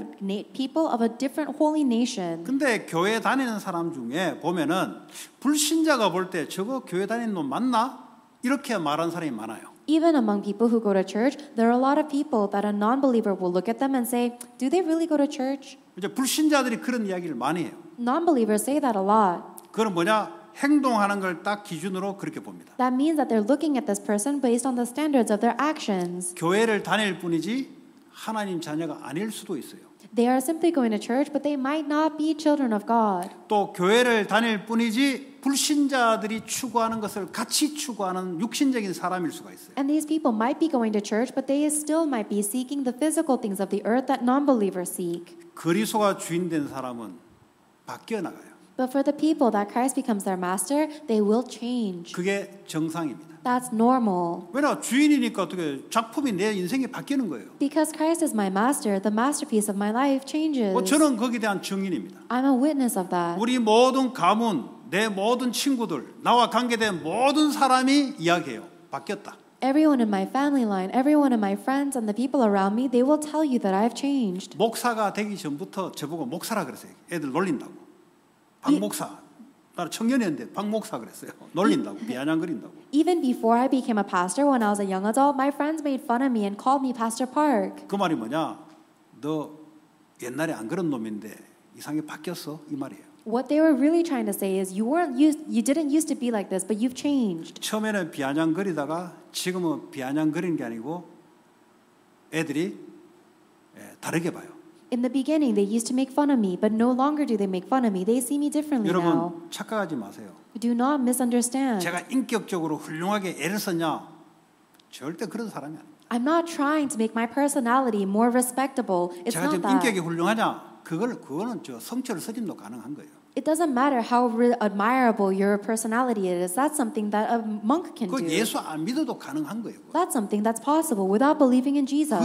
people of a different holy nation. 근데 교회 다니는 사람 중에 보면은 불신자가 저거 교회 다니는 놈 맞나? 이렇게 말하는 사람이 많아요. Even among people who go to church, there are a lot of people that a non-believer will look at them and say, "Do they really go to church?" 불신자들이 불신자들이 그런 이야기를 많이 해요. Non-believers say that a lot. 그건 뭐냐? 행동하는 걸 딱 기준으로 그렇게 봅니다. That means that they're looking at this person based on the standards of their actions. 교회를 다닐 뿐이지 하나님 자녀가 아닐 수도 있어요. They are simply going to church, but they might not be children of God. 또 교회를 다닐 뿐이지 불신자들이 추구하는 것을 같이 추구하는 육신적인 사람일 수가 있어요. And these people might be going to church, but they still might be seeking the physical things of the earth that non-believers seek. 그리스도가 주인된 사람은 바뀌어 나가요. But for the people that Christ becomes their master, they will change. 그게 정상입니다. That's normal. 왜냐 주인이니까 어떻게 작품이 내 인생이 바뀌는 거예요. Because Christ is my master, the masterpiece of my life changes. 뭐 저는 거기에 대한 증인입니다. I'm a witness of that. 우리 모든 가문, 내 모든 친구들, 나와 관계된 모든 사람이 이야기해요. 바뀌었다. Everyone in my family line, everyone in my friends and the people around me, they will tell you that I've changed. 목사가 되기 전부터 저보고 목사라 그랬어요. 애들 놀린다고. 박목사. 나는 청년이었는데 박목사 그랬어요. 놀린다고, 비아냥거린다고. Even before I became a pastor, when I was a young adult, my friends made fun of me and called me Pastor Park. 그 말이 뭐냐? 너 옛날에 안 그런 놈인데 이상하게 바뀌었어 이 말이에요. What they were really trying to say is you weren't used, you didn't used to be like this, but you've changed. 처음에는 비아냥거리다가 지금은 비아냥거리는 게 아니고 애들이 다르게 봐요. In the beginning, they used to make fun of me, but no longer do they make fun of me. They see me differently now. 여러분 착각하지 마세요. Do not misunderstand. 제가 인격적으로 훌륭하게 애를 썼냐? 절대 그런 사람이 아니에요. I'm not trying to make my personality more respectable. It's 제가 not 지금 that. 인격이 훌륭하냐? 그걸 그거는 저 성취를 서진도 가능한 거예요. It doesn't matter how admirable your personality is. That's something that a monk can do. That's something that's possible without believing in Jesus.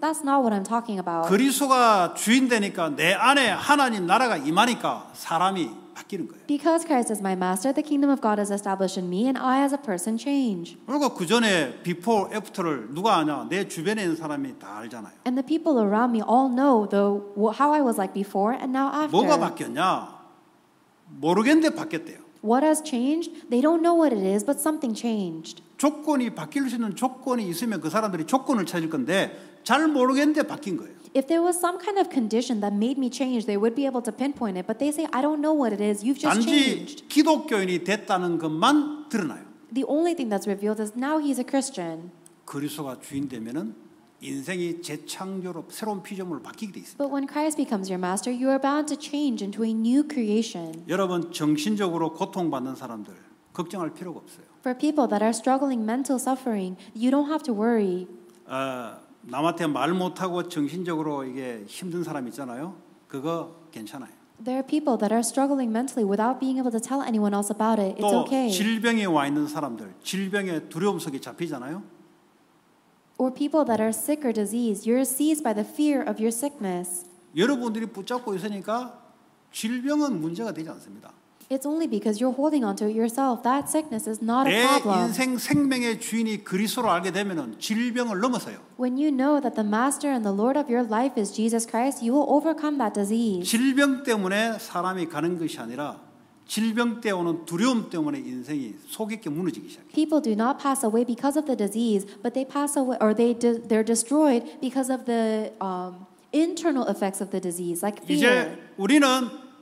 That's not what I'm talking about. 하나님 Because Christ is my master, the kingdom of God is established in me, and I as a person change. And the people around me all know the how I was like before and now after. 뭐가 바뀌었냐? 모르겠는데 바뀌었대요. What has changed? They don't know what it is, but something changed. 조건이 바뀔 수 있는 조건이 있으면 그 사람들이 조건을 찾을 건데 잘 모르겠는데 바뀐 거예요. If there was some kind of condition that made me change, they would be able to pinpoint it, but they say I don't know what it is. You've just changed. 단지 기독교인이 됐다는 것만 드러나요. The only thing that's revealed is now he's a Christian. 그리스도가 주인 되면은 인생이 재창조로 새로운 피조물로 바뀌게 돼 있습니다. But when Christ becomes your master, you are bound to change into a new creation. 여러분 정신적으로 고통받는 사람들 걱정할 필요가 없어요. For people that are struggling mental suffering, you don't have to worry. 어, 남한테 말 못하고 정신적으로 이게 힘든 사람 있잖아요. 그거 괜찮아요. There are people that are struggling mentally without being able to tell anyone else about it. It's okay. 또 질병에 와 있는 사람들, 질병의 두려움 속에 잡히잖아요. or people that are sick or diseased. You're seized by the fear of your sickness. 여러분들이 붙잡고 있으니까 질병은 문제가 되지 않습니다. It's only because you're holding onto it yourself. That sickness is not a problem. 내 인생 생명의 주인이 그리스도로 알게 되면은 질병을 넘어서요. When you know that the master and the lord of your life is Jesus Christ, you will overcome that disease. 질병 때문에 사람이 가는 것이 아니라 질병 때 오는 두려움 때문에 인생이 속있게 무너지기 시작해. People do not pass away because of the disease, but they pass away or they de, they're destroyed because of the um, internal effects of the disease, like fear. 이제 우리는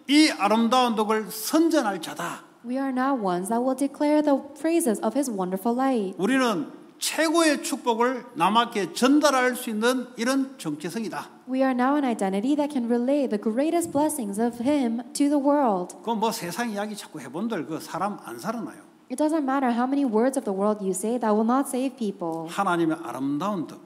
이 아름다운 덕을 선전할 자다. We are now ones that will declare the praises of His wonderful light. 우리는 최고의 축복을 남에게 전달할 수 있는 이런 정체성이다. We are now an identity that can relay the greatest blessings of Him to the world. 그뭐 세상 이야기 자꾸 해본들 그 사람 안 살아나요. It doesn't matter how many words of the world you say that will not save people. 하나님의 아름다운 뜻.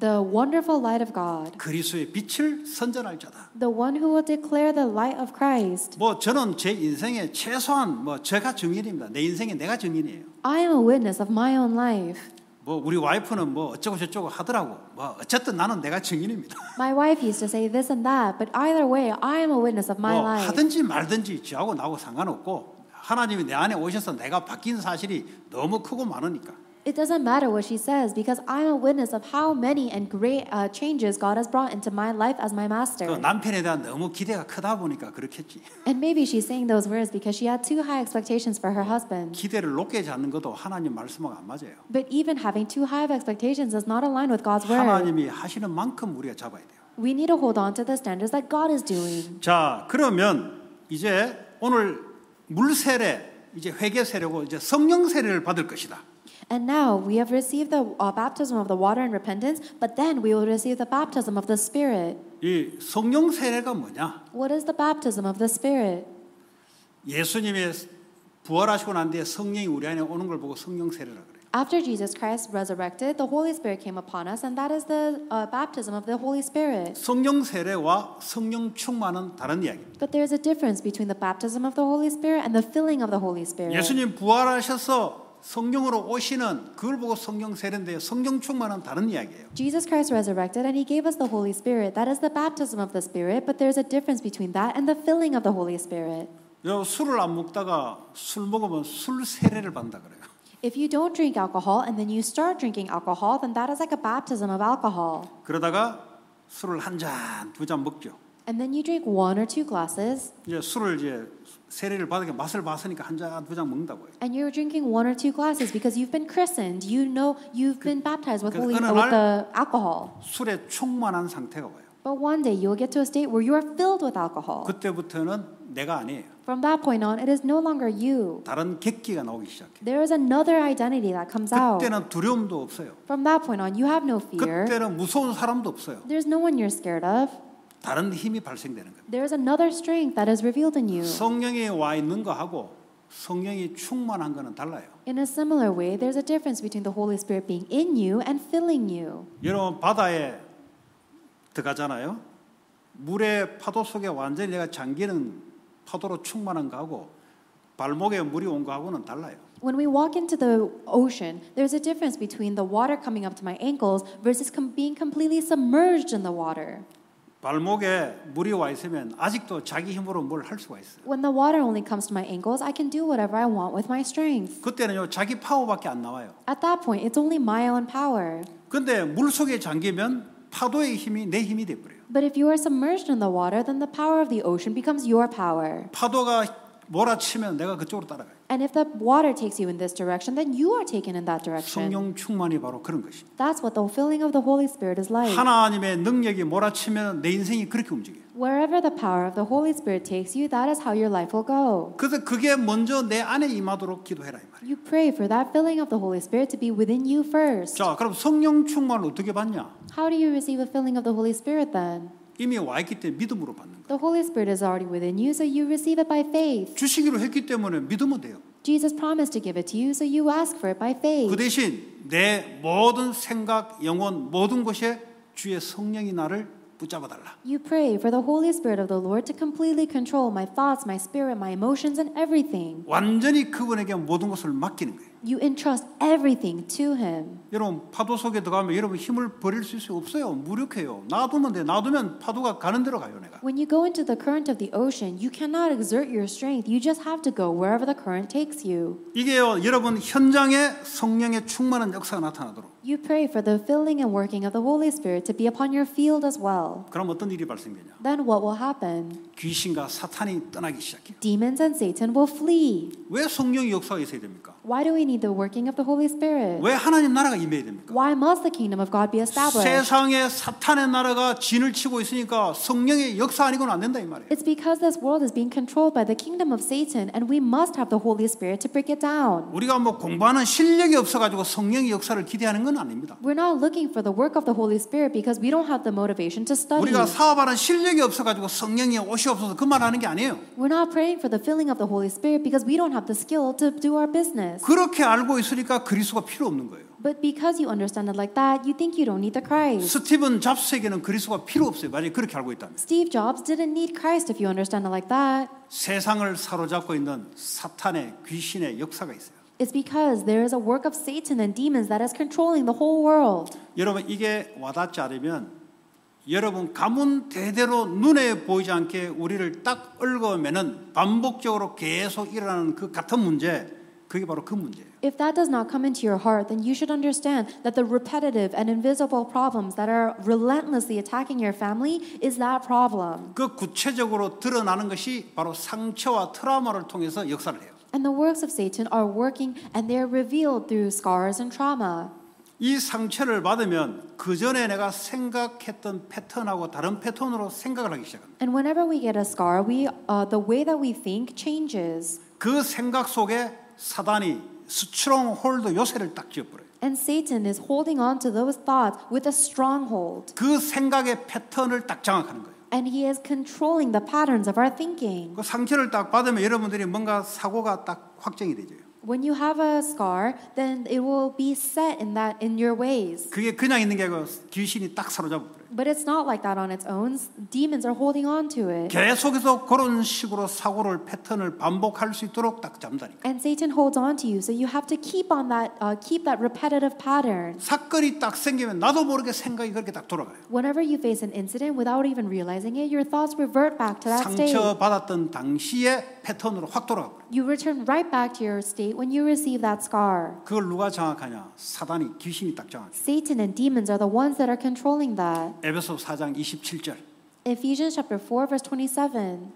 The wonderful light of God. 그리스도의 빛을 선전할 자다. The one who will declare the light of Christ. 뭐 저는 제 인생의 최소한 뭐 제가 증인입니다. 내 인생에 내가 증인이에요. I am a witness of my own life. 뭐 우리 와이프는 뭐 어쩌고 저쩌고 하더라고. 뭐 어쨌든 나는 내가 증인입니다. [LAUGHS] My wife used to say this and that, but either way, I am a witness of my 뭐 life. 하든지 말든지 저하고 나하고 상관없고 하나님이 내 안에 오셔서 내가 바뀐 사실이 너무 크고 많으니까. it doesn't matter what she says because I'm a witness of how many and great uh, changes God has brought into my life as my master. 그 남편에 대한 너무 기대가 크다 보니까 그렇겠지. And maybe she's saying those words because she had too high expectations for her husband. 기대를 높게 잡는 것도 하나님 말씀하고 안 맞아요. But even having too high of expectations does not align with God's word. 하나님이 하시는 만큼 우리가 잡아야 돼요. We need to hold on to the standards that God is doing. 자, 그러면 이제 오늘 물세례 이제 회개세례고 이제 성령세례를 받을 것이다. And now we have received the uh, baptism of the water and repentance, but then we will receive the baptism of the Spirit. 이 성령 세례가 뭐냐? What is the baptism of the Spirit? 예수님의 부활하시고 난 뒤에 성령이 우리 안에 오는 걸 보고 성령 세례라 After Jesus Christ resurrected, the Holy Spirit came upon us, and that is the uh, baptism of the Holy Spirit. 성령 세례와 성령 충만은 다른 이야기. But there is a difference between the baptism of the Holy Spirit and the filling of the Holy Spirit. 예수님 부활하셔서 성경으로 오시는 그걸 보고 성경 세례인데 성경 충만은 다른 이야기예요. Jesus Christ resurrected and he gave us the Holy Spirit. That is the baptism of the Spirit, but there's a difference between that and the filling of the Holy Spirit. 여 술을 안 먹다가 술 먹으면 술 세례를 받는다 그래요. If you don't drink alcohol and then you start drinking alcohol, then that is like a baptism of alcohol. 그러다가 술을 한 잔, 두 잔 먹죠. And then you drink one or two glasses. 이제 술을 이제 세례를 받으니까 맛을 봤으니까 한잔두잔 먹는다고요. And you're drinking one or two glasses because you've been christened. You know you've been baptized with holy with the alcohol. 술에 충만한 상태가 와요. But one day you'll get to a state where you are filled with alcohol. 그때부터는 내가 아니에요. From that point on, it is no longer you. 다른 객기가 나오기 시작해. There is another identity that comes out. 그때는 두려움도 없어요. From that point on, you have no fear. 그때는 무서운 사람도 없어요. There's no one you're scared of. 다른 힘이 발생되는 거예요. There is another strength that is revealed in you. 성령에 와 있는 거하고 성령이 충만한 거는 달라요. In a similar way, there's a difference between the Holy Spirit being in you and filling you. 여러분 바다에 들어가잖아요. 물의 파도 속에 완전히 내가 잠기는 파도로 충만한 거하고 발목에 물이 온 거하고는 달라요. When we walk into the ocean, there's a difference between the water coming up to my ankles versus com- being completely submerged in the water. 발목에 물이 와 있으면 아직도 자기 힘으로 뭘 할 수가 있어요. When the water only comes to my ankles, I can do whatever I want with my strength. 그때는요 자기 파워밖에 안 나와요. At that point, it's only my own power. 근데 물 속에 잠기면 파도의 힘이 내 힘이 돼 버려요. But if you are submerged in the water, then the power of the ocean becomes your power. 파도가 몰아치면 내가 그쪽으로 따라가요. And if the water takes you in this direction, then you are taken in that direction. 성령 충만이 바로 그런 것이. That's what the filling of the Holy Spirit is like. 하나님의 능력이 몰아치면 내 인생이 그렇게 움직여. Wherever the power of the Holy Spirit takes you, that is how your life will go. 그래서 그게 먼저 내 안에 임하도록 기도해라 이 말이야. You pray for that filling of the Holy Spirit to be within you first. 자, 그럼 성령 충만을 어떻게 받냐? How do you receive a filling of the Holy Spirit then? 이미 와 있기 때문에 믿음으로 받는 거예요. The Holy Spirit is already within you, so you receive it by faith. 주시기로 했기 때문에 믿으면 돼요. Jesus promised to give it to you, so you ask for it by faith. 그 대신 내 모든 생각, 영혼, 모든 것에 주의 성령이 나를 붙잡아 달라. You pray for the Holy Spirit of the Lord to completely control my thoughts, my spirit, my emotions, and everything. 완전히 그분에게 모든 것을 맡기는 거예요. you entrust everything to him. 여러분 파도 속에 들어가면 여러분 힘을 버릴 수 있어요? 없어요. 무력해요. 놔두면 돼. 놔두면 파도가 가는 대로 가요, 내가. When you go into the current of the ocean, you cannot exert your strength. You just have to go wherever the current takes you. 이게요, 여러분 현장에 성령의 충만한 역사가 나타나도록. You pray for the filling and working of the Holy Spirit to be upon your field as well. 그럼 어떤 일이 발생되냐? Then what will happen? 귀신과 사탄이 떠나기 시작해요. Demons and Satan will flee. 왜 성령의 역사가 있어야 됩니까? Why do we need the working of the Holy Spirit? 왜 하나님 나라가 임해야 됩니까? Why must the kingdom of God be established? 세상에 사탄의 나라가 진을 치고 있으니까 성령의 역사 아니고는 안 된다 이 말이에요. It's because this world is being controlled by the kingdom of Satan and we must have the Holy Spirit to break it down. 우리가 뭐 공부하는 실력이 없어 가지고 성령의 역사를 기대하는 건 아닙니다. We're not looking for the work of the Holy Spirit because we don't have the motivation to study. 우리가 사업하는 실력이 없어 가지고 성령의 오셔 없어서 그만하는 게 아니에요. We're not praying for the filling of the Holy Spirit because we don't have the skill to do our business. 그렇게 알고 있으니까 그리스도가 필요 없는 거예요. But because you understand it like that, you think you don't need the Christ. 스티븐 잡스에게는 그리스도가 필요 없어요. 만약에 그렇게 알고 있다면. Steve Jobs didn't need Christ if you understand it like that. 세상을 사로잡고 있는 사탄의 귀신의 역사가 있어요. It's because there is a work of Satan and demons that is controlling the whole world. 여러분 이게 와닿지 않으면 여러분 가문 대대로 눈에 보이지 않게 우리를 딱 얽어매는 반복적으로 계속 일어나는 그 같은 문제 그게 바로 그 문제예요. If that does not come into your heart, then you should understand that the repetitive and invisible problems that are relentlessly attacking your family is that problem. 그 구체적으로 드러나는 것이 바로 상처와 트라우마를 통해서 역사를 해요. And the works of Satan are working and they are revealed through scars and trauma. 이 상처를 받으면 그 전에 내가 생각했던 패턴하고 다른 패턴으로 생각을 하기 시작합니다. And whenever we get a scar, we uh, the way that we think changes. 그 생각 속에 사단이 스트롱홀드 요새를 딱 지어버려요. And Satan is holding on to those thoughts with a stronghold. 그 생각의 패턴을 딱 장악하는 거예요. And he is controlling the patterns of our thinking. 그 상처를 딱 받으면 여러분들이 뭔가 사고가 딱 확정이 되죠. When you have a scar, then it will be set in that in your ways. 그게 그냥 있는 게 아니고 귀신이 딱 사로잡고 그래요. But it's not like that on its own. Demons are holding on to it. 계속해서 그런 식으로 사고를 패턴을 반복할 수 있도록 딱 잠다니까. And Satan holds on to you, so you have to keep on that, uh, keep that repetitive pattern. 사건이 딱 생기면 나도 모르게 생각이 그렇게 딱 돌아가요. Whenever you face an incident, without even realizing it, your thoughts revert back to that state. 상처 받았던 당시에 패턴으로 확 돌아가 버려. You return right back to your state when you receive that scar. 그걸 누가 장악하냐? 사단이 귀신이 딱 장악해. Satan and demons are the ones that are controlling that. 에베소 4장 27절. Ephesians chapter 4 verse 27.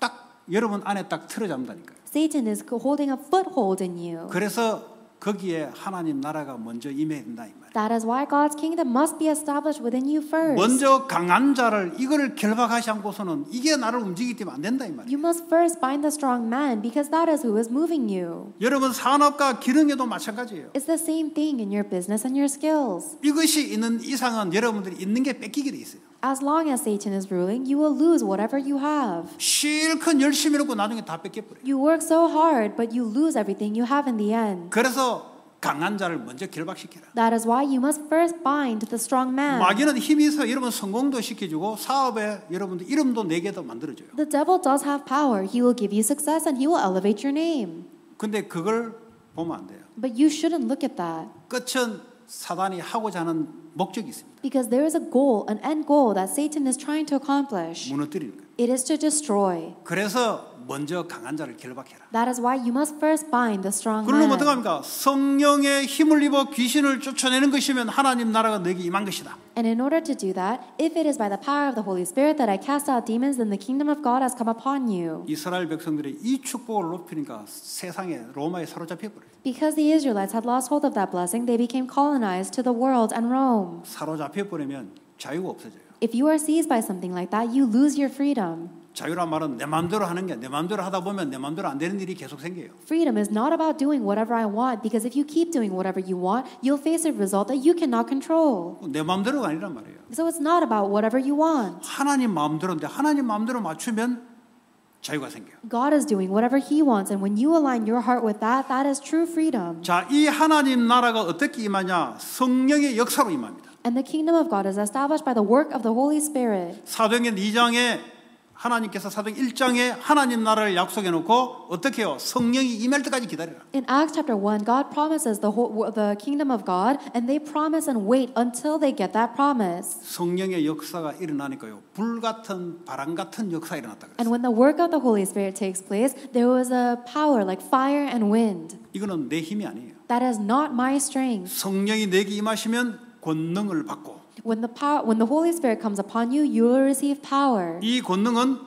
딱 여러분 안에 딱 틀어 잡는다니까요. Satan is holding a foothold in you. 그래서 거기에 하나님 나라가 먼저 임해야 된다 이 말. That is why God's kingdom must be established within you first. 먼저 강한 자를 이거를 결박하지 않고서는 이게 나를 움직이기 때문에 안 된다 이 말. You must first bind the strong man because that is who is moving you. 여러분 산업과 기능에도 마찬가지예요. It's the same thing in your business and your skills. 이것이 있는 이상은 여러분들이 있는 게 뺏기게 돼 있어요. As long as Satan is ruling, you will lose whatever you have. 실컷 열심히 놓고 나중에 다 뺏겨버려. You work so hard, but you lose everything you have in the end. 그래서 강한 자를 먼저 결박시키라. That is why you must first bind the strong man. 마귀는 힘이 있어 여러분 성공도 시켜주고 사업에 여러분들 이름도 네개더 만들어줘요. The devil does have power. He will give you success and he will elevate your name. 근데 그걸 보면 안 돼요. But you shouldn't look at that. 끝은 사단이 하고자 하는 목적이 있습니다. Because there is a goal, an end goal that Satan is trying to accomplish. 무너뜨리는 It is to destroy. 그래서 먼저 강한 자를 결박해라. That is why you must first bind the strong man. 그러면 어떻게 합니까? 성령의 힘을 입어 귀신을 쫓아내는 것이면 하나님 나라가 내게 임한 것이다. And in order to do that, if it is by the power of the Holy Spirit that I cast out demons, then the kingdom of God has come upon you. 이스라엘 백성들이 이 축복을 높이니까 세상에 로마에 사로잡혀 버려. Because the Israelites had lost hold of that blessing, they became colonized to the world and Rome. 사로잡혀 버리면 자유가 없어져요. If you are seized by something like that, you lose your freedom. 자유란 말은 내 마음대로 하는 게내 마음대로 하다 보면 내 마음대로 안 되는 일이 계속 생겨요. Freedom is not about doing whatever I want because if you keep doing whatever you want, you'll face a result that you cannot control. 내 마음대로가 아니란 말이에요. So it's not about whatever you want. 하나님 마음대로인데 하나님 마음대로 맞추면 자유가 생겨요. God is doing whatever he wants and when you align your heart with that, that is true freedom. 자, 이 하나님 나라가 어떻게 임하냐? 성령의 역사로 임합니다. And the kingdom of God is established by the work of the Holy Spirit. 사도행전 2장에 하나님께서 사도행 1장에 하나님 나라를 약속해 놓고 어떻게 해요? 성령이 임할 때까지 기다리라. In Acts chapter 1, God promises the whole, the kingdom of God and they promise and wait until they get that promise. 성령의 역사가 일어나니까요. 불 같은 바람 같은 역사 일어났다 그랬어요. And when the work of the Holy Spirit takes place, there was a power like fire and wind. 이거는 내 힘이 아니에요. That is not my strength. 성령이 내게 임하시면 권능을 받고 When the power, when the Holy Spirit comes upon you, you will receive power. 이 권능은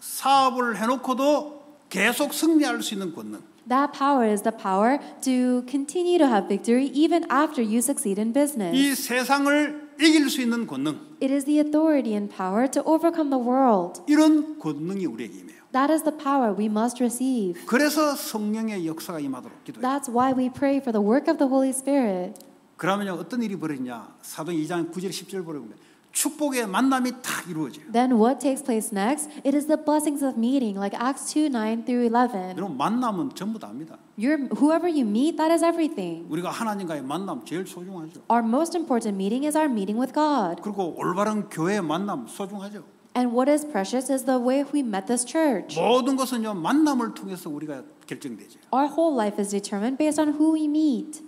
사업을 해놓고도 계속 승리할 수 있는 권능. That power is the power to continue to have victory even after you succeed in business. 이 세상을 이길 수 있는 권능. It is the authority and power to overcome the world. 이런 권능이 우리에게 임해요. That is the power we must receive. 그래서 성령의 역사가 임하도록 기도해요. That's why we pray for the work of the Holy Spirit. 그러면 어떤 일이 벌어지냐? 사도행 2장 9절 10절 보면 축복의 만남이 딱 이루어져요. Then what takes place next? It is the blessings of meeting, like Acts 2, 9 through 11. 여러분 만남은 전부 다입니다. Your, whoever you meet, that is everything. 우리가 하나님과의 만남 제일 소중하죠. Our most important meeting is our meeting with God. 그리고 올바른 교회의 만남 소중하죠. And what is precious is the way we met this church. 모든 것은요 만남을 통해서 우리가 결정되죠. Our whole life is determined based on who we meet.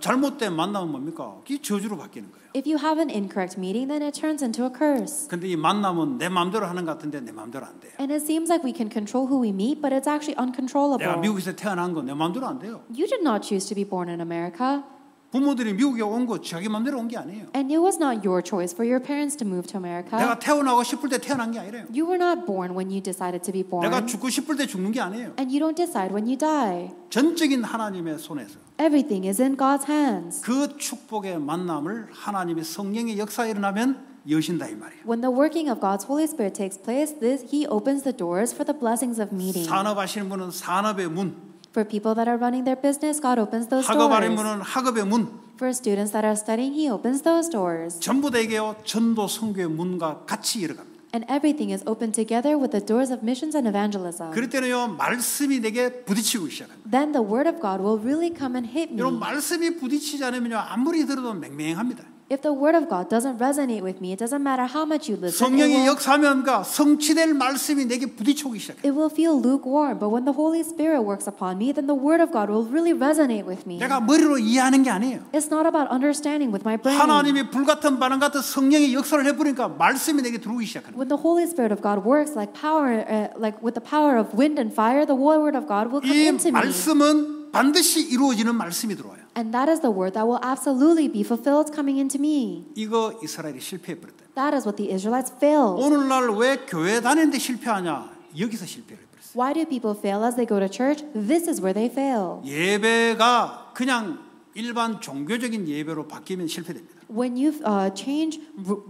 잘못된 만남은 뭡니까? 저주로 바뀌는 거예요. If you have an incorrect meeting, then it turns into a curse. 근데 이 만남은 내 마음대로 하는 것 같은데 내 마음대로 안 돼요. And it seems like we can control who we meet, but it's actually uncontrollable. 내가 미국에서 태어난 건내 마음대로 안 돼요. You did not choose to be born in America. 부모들이 미국에 온거 자기 맘대로 온 게 아니에요. And it was not your choice for your parents to move to America. 내가 태어나고 싶을 때 태어난 게 아니래요. You were not born when you decided to be born. 내가 죽고 싶을 때 죽는 게 아니에요. And you don't decide when you die. 전적인 하나님의 손에서. Everything is in God's hands. 그 축복의 만남을 하나님의 성령의 역사 일어나면 여신다 이 말이에요. When the working of God's Holy Spirit takes place, this He opens the doors for the blessings of meeting. 산업하시는 분은 산업의 문. For people that are running their business, God opens those 학업 아래 doors. 문은 학업의 문. For students that are studying, He opens those doors. 전부 대개요 전도 선교의 문과 같이 일어갑니다. And everything is open together with the doors of missions and evangelism. 그럴 때는요 말씀이 내게 부딪히고 시작합니다. Then the word of God will really come and hit me. 여러분 말씀이 부딪히지 않으면요 아무리 들어도 맹맹합니다. If the word of God doesn't resonate with me, it doesn't matter how much you listen. 성령의 it will, 역사면과 성취될 말씀이 내게 부딪히기 시작해. It will feel lukewarm, but when the Holy Spirit works upon me, then the word of God will really resonate with me. 내가 머리로 이해하는 게 아니에요. It's not about understanding with my brain. 하나님이 불 같은 바람 같은 성령의 역사를 해보니까 말씀이 내게 들어오기 시작하는. When the Holy Spirit of God works like power, uh, like with the power of wind and fire, the word of God will come into me. 이 말씀은 반드시 이루어지는 말씀이 들어와요. And that is the word that will absolutely be fulfilled coming into me. 이거 이스라엘이 That is what the Israelites failed. 오늘날 왜 교회 다니는데 실패하냐? 여기서 실패를 Why do people fail as they go to church? This is where they fail. 예배가 그냥 일반 종교적인 예배로 바뀌면 실패됩니다. When you uh, change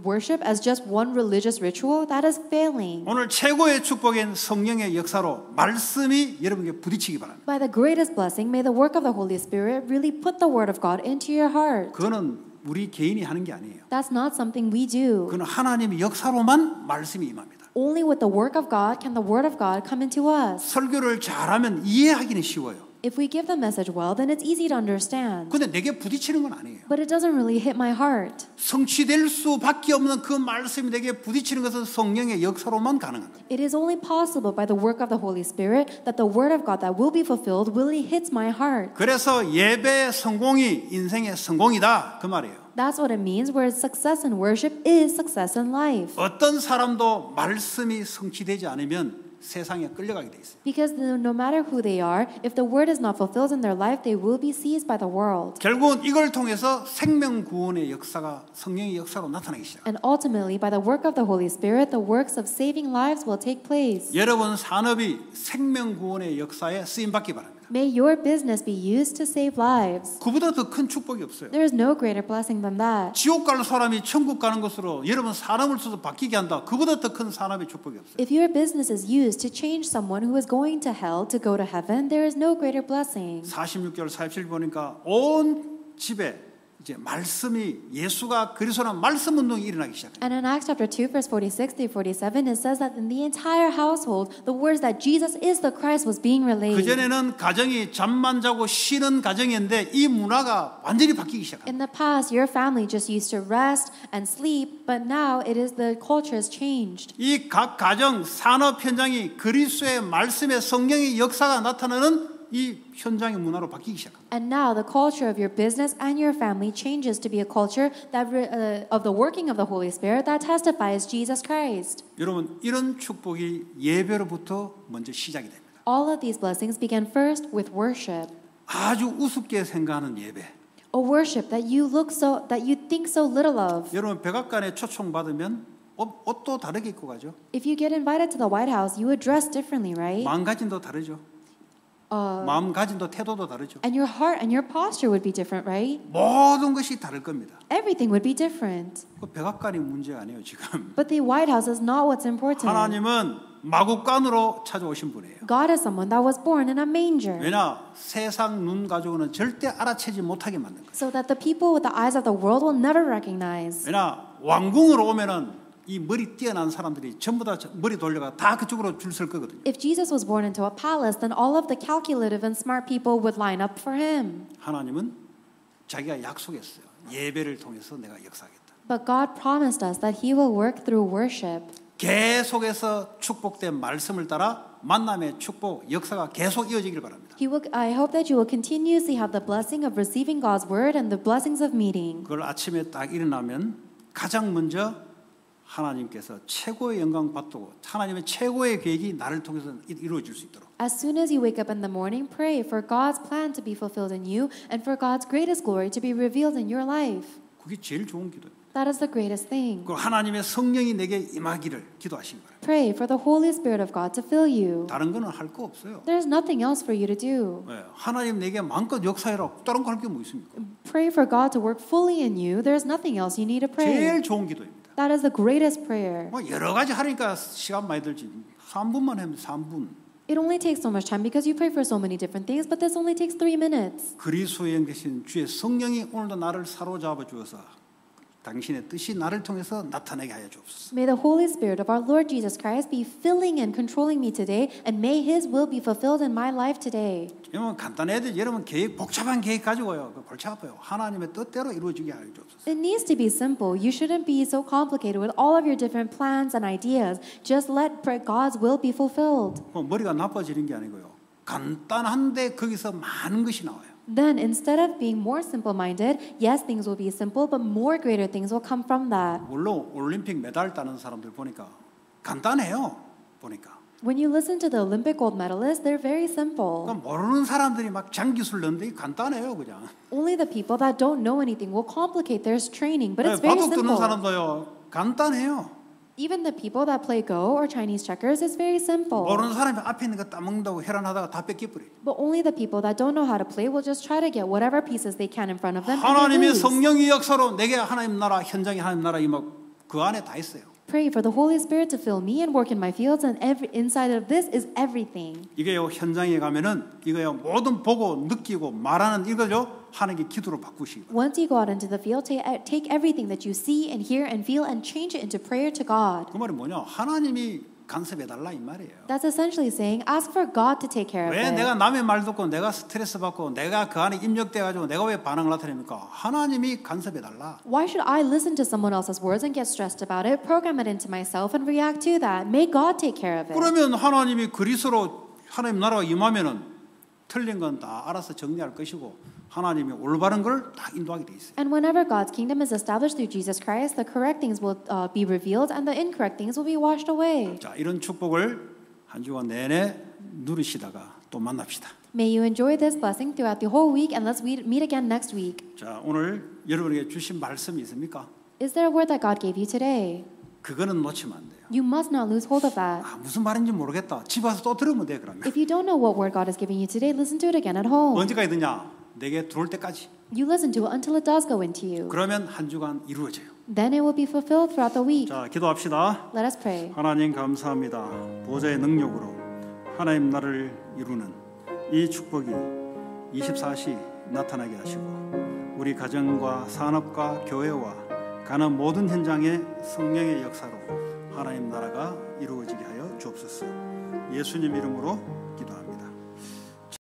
worship as just one religious ritual, that is failing. 오늘 최고의 축복인 성령의 역사로 말씀이 여러분께 부딪히기 바랍니다. By the greatest blessing, may the work of the Holy Spirit really put the word of God into your heart. 그는 우리 개인이 하는 게 아니에요. That's not something we do. 그는 하나님의 역사로만 말씀이 임합니다. Only with the work of God can the word of God come into us. 설교를 잘하면 이해하기는 쉬워요. If we give the message well, then it's easy to understand. 근데 내게 부딪히는 건 아니에요. But it doesn't really hit my heart. 성취될 수밖에 없는 그 말씀이 내게 부딪히는 것은 성령의 역사로만 가능합니다. It is only possible by the work of the Holy Spirit that the word of God that will be fulfilled really hits my heart. 그래서 예배 성공이 인생의 성공이다 그 말이에요. That's what it means where success in worship is success in life. 어떤 사람도 말씀이 성취되지 않으면 세상에 끌려가게 돼 있어요. Because no matter who they are, if the word is not fulfilled in their life, they will be seized by the world. 결국은 이걸 통해서 생명 구원의 역사가 성령의 역사로 나타나기 시작. And ultimately, by the work of the Holy Spirit, the works of saving lives will take place. 여러분 산업이 생명 구원의 역사에 쓰임 받기 바랍니다. May your business be used to save lives. 그보다 더 축복이 없어요. There is no greater blessing than that. 지옥 갈 사람이 천국 가는 것으로 여러분 사람을 써서 바뀌게 한다. 그보다 더 큰 사람의 축복이 없어요. If your business is used to change someone who is going to hell to go to heaven, there is no greater blessing. 46절 47 보니까 온 집에 이제 말씀이 예수가 그리스도란 말씀 운동이 일어나기 시작해요. And in Acts chapter 2 verse 46 through 47 it says that in the entire household the words that Jesus is the Christ was being relayed. 그전에는 가정이 잠만 자고 쉬는 가정이었는데 이 문화가 완전히 바뀌기 시작합니다. In the past your family just used to rest and sleep but now it is the culture has changed. 이 각 가정 산업 현장이 그리스도의 말씀의 성경의 역사가 나타나는 이 현장의 문화로 바뀌기 시작합니다. And now the culture of your business and your family changes to be a culture that uh, of the working of the Holy Spirit that testifies Jesus Christ. 여러분 이런 축복이 예배로부터 먼저 시작이 됩니다. All of these blessings began first with worship. 아주 우습게 생각하는 예배. A worship that you look so that you think so little of. 여러분 백악관에 초청 받으면 옷도 다르게 입고 가죠. If you get invited to the White House, you would dress differently, right? 망가진도 다르죠. uh, 마음가짐도 태도도 다르죠. And your heart and your posture would be different, right? 모든 것이 다를 겁니다. Everything would be different. 그 백악관이 문제 아니에요 지금. But the White House is not what's important. 하나님은 마국간으로 찾아오신 분이에요. God is someone that was born in a manger. 왜냐 세상 눈 가지고는 절대 알아채지 못하게 만든 거예요. So that the people with the eyes of the world will never recognize. 왜냐 왕궁으로 오면은 이 머리 뛰어난 사람들이 전부 다 머리 돌려가 다 그쪽으로 줄 설 거거든요. If Jesus was born into a palace, then all of the calculative and smart people would line up for him. 하나님은 자기가 약속했어요. 예배를 통해서 내가 역사하겠다. But God promised us that he will work through worship. 계속해서 축복된 말씀을 따라 만남의 축복 역사가 계속 이어지길 바랍니다. He will, I hope that you will continuously have the blessing of receiving God's word and the blessings of meeting. 그걸 아침에 딱 일어나면 가장 먼저 하나님께서 최고의 영광 받고 하나님의 최고의 계획이 나를 통해서 이루어질 수 있도록. As soon as you wake up in the morning, pray for God's plan to be fulfilled in you and for God's greatest glory to be revealed in your life. 그게 제일 좋은 기도예요. That is the greatest thing. 그 하나님의 성령이 내게 임하기를 기도하신 거예요. Pray for the Holy Spirit of God to fill you. 다른 거는 할 거 없어요. There's nothing else for you to do. 네, 하나님 내게 마음껏 역사해라. 다른 거 할 게 뭐 있습니까? Pray for God to work fully in you. There's nothing else you need to pray. 제일 좋은 기도입니다. That is the greatest prayer. 뭐 여러 가지 하니까 시간 많이 들지. 3분만 하면 3분. It only takes so much time because you pray for so many different things, but this only takes three minutes. 그리스도의 영 대신 주의 성령이 오늘도 나를 사로잡아 주어서 당신의 뜻이 나를 통해서 나타나게 하여 주옵소서. May the Holy Spirit of our Lord Jesus Christ be filling and controlling me today, and may His will be fulfilled in my life today. 여러분 간단해야 돼. 여러분 계획 복잡한 계획 가지고요. 그 골치 아파요. 하나님의 뜻대로 이루어지게 하여 주옵소서. It needs to be simple. You shouldn't be so complicated with all of your different plans and ideas. Just let God's will be fulfilled. 머리가 나빠지는 게 아니고요. 간단한데 거기서 많은 것이 나와요. then instead of being more simple minded, yes, things will be simple, but more greater things will come from that. 물론 올림픽 메달 따는 사람들 보니까 간단해요. 보니까. When you listen to the Olympic gold medalists, they're very simple. 그러니까 모르는 사람들이 막 장기술 넣는데 이게 간단해요, 그냥. Only the people that don't know anything will complicate their training, but it's 네, very simple. 바둑 두는 사람도요. 간단해요. Even the people that play Go or Chinese checkers is very simple. 모르는 사람이 앞에 있는 다 뺏겨버려. But only the people that don't know how to play will just try to get whatever pieces they can in front of them. 하나님의 성령의 역사로 내게 하나님 나라 현장에 하나님 나라 안에 다 있어요. Pray for the Holy Spirit to fill me and work in my fields and every inside of this is everything. 이게요 현장에 가면은 이거요 모든 보고 느끼고 말하는 이걸요 하나님께 기도로 바꾸시기 Once you go out into the field, take, take everything that you see and hear and feel and change it into prayer to God. 그 말이 뭐냐? 하나님이 간섭해 달라 이 말이에요. That's essentially saying ask for God to take care of 왜 it. 왜 내가 남의 말 듣고 내가 스트레스 받고 내가 그 안에 입력돼 가지고 내가 왜 반응을 나타냅니까? 하나님이 간섭해 달라. Why should I listen to someone else's words and get stressed about it, program it into myself and react to that? May God take care of it. 그러면 하나님이 그리스로 하나님 나라가 임하면은 틀린 건 다 알아서 정리할 것이고 하나님이 올바른 걸딱 인도하게 돼 있어요. And whenever God's kingdom is established through Jesus Christ, the correct things will uh, be revealed and the incorrect things will be washed away. 자, 이런 축복을 한 주간 내내 누리시다가 또 만납시다. May you enjoy this blessing throughout the whole week and let's meet again next week. 자, 오늘 여러분에게 주신 말씀이 있습니까? Is there a word that God gave you today? 그거는 놓치면 안 돼요. You must not lose hold of that. 아, 무슨 말인지 모르겠다. 집 와서 또 들으면 돼 그러면. If you don't know what word God is giving you today, listen to it again at home. 언제까지 듣냐? 내게 들어올 때까지. You listen to it until it does go into you. 그러면 한 주간 이루어져요. Then it will be fulfilled throughout the week. 자, 기도합시다. Let us pray. 하나님 감사합니다. 보좌의 능력으로 하나님 나를 이루는 이 축복이 24시 나타나게 하시고 우리 가정과 산업과 교회와 가는 모든 현장의 성령의 역사로 하나님 나라가 이루어지게 하여 주옵소서. 예수님 이름으로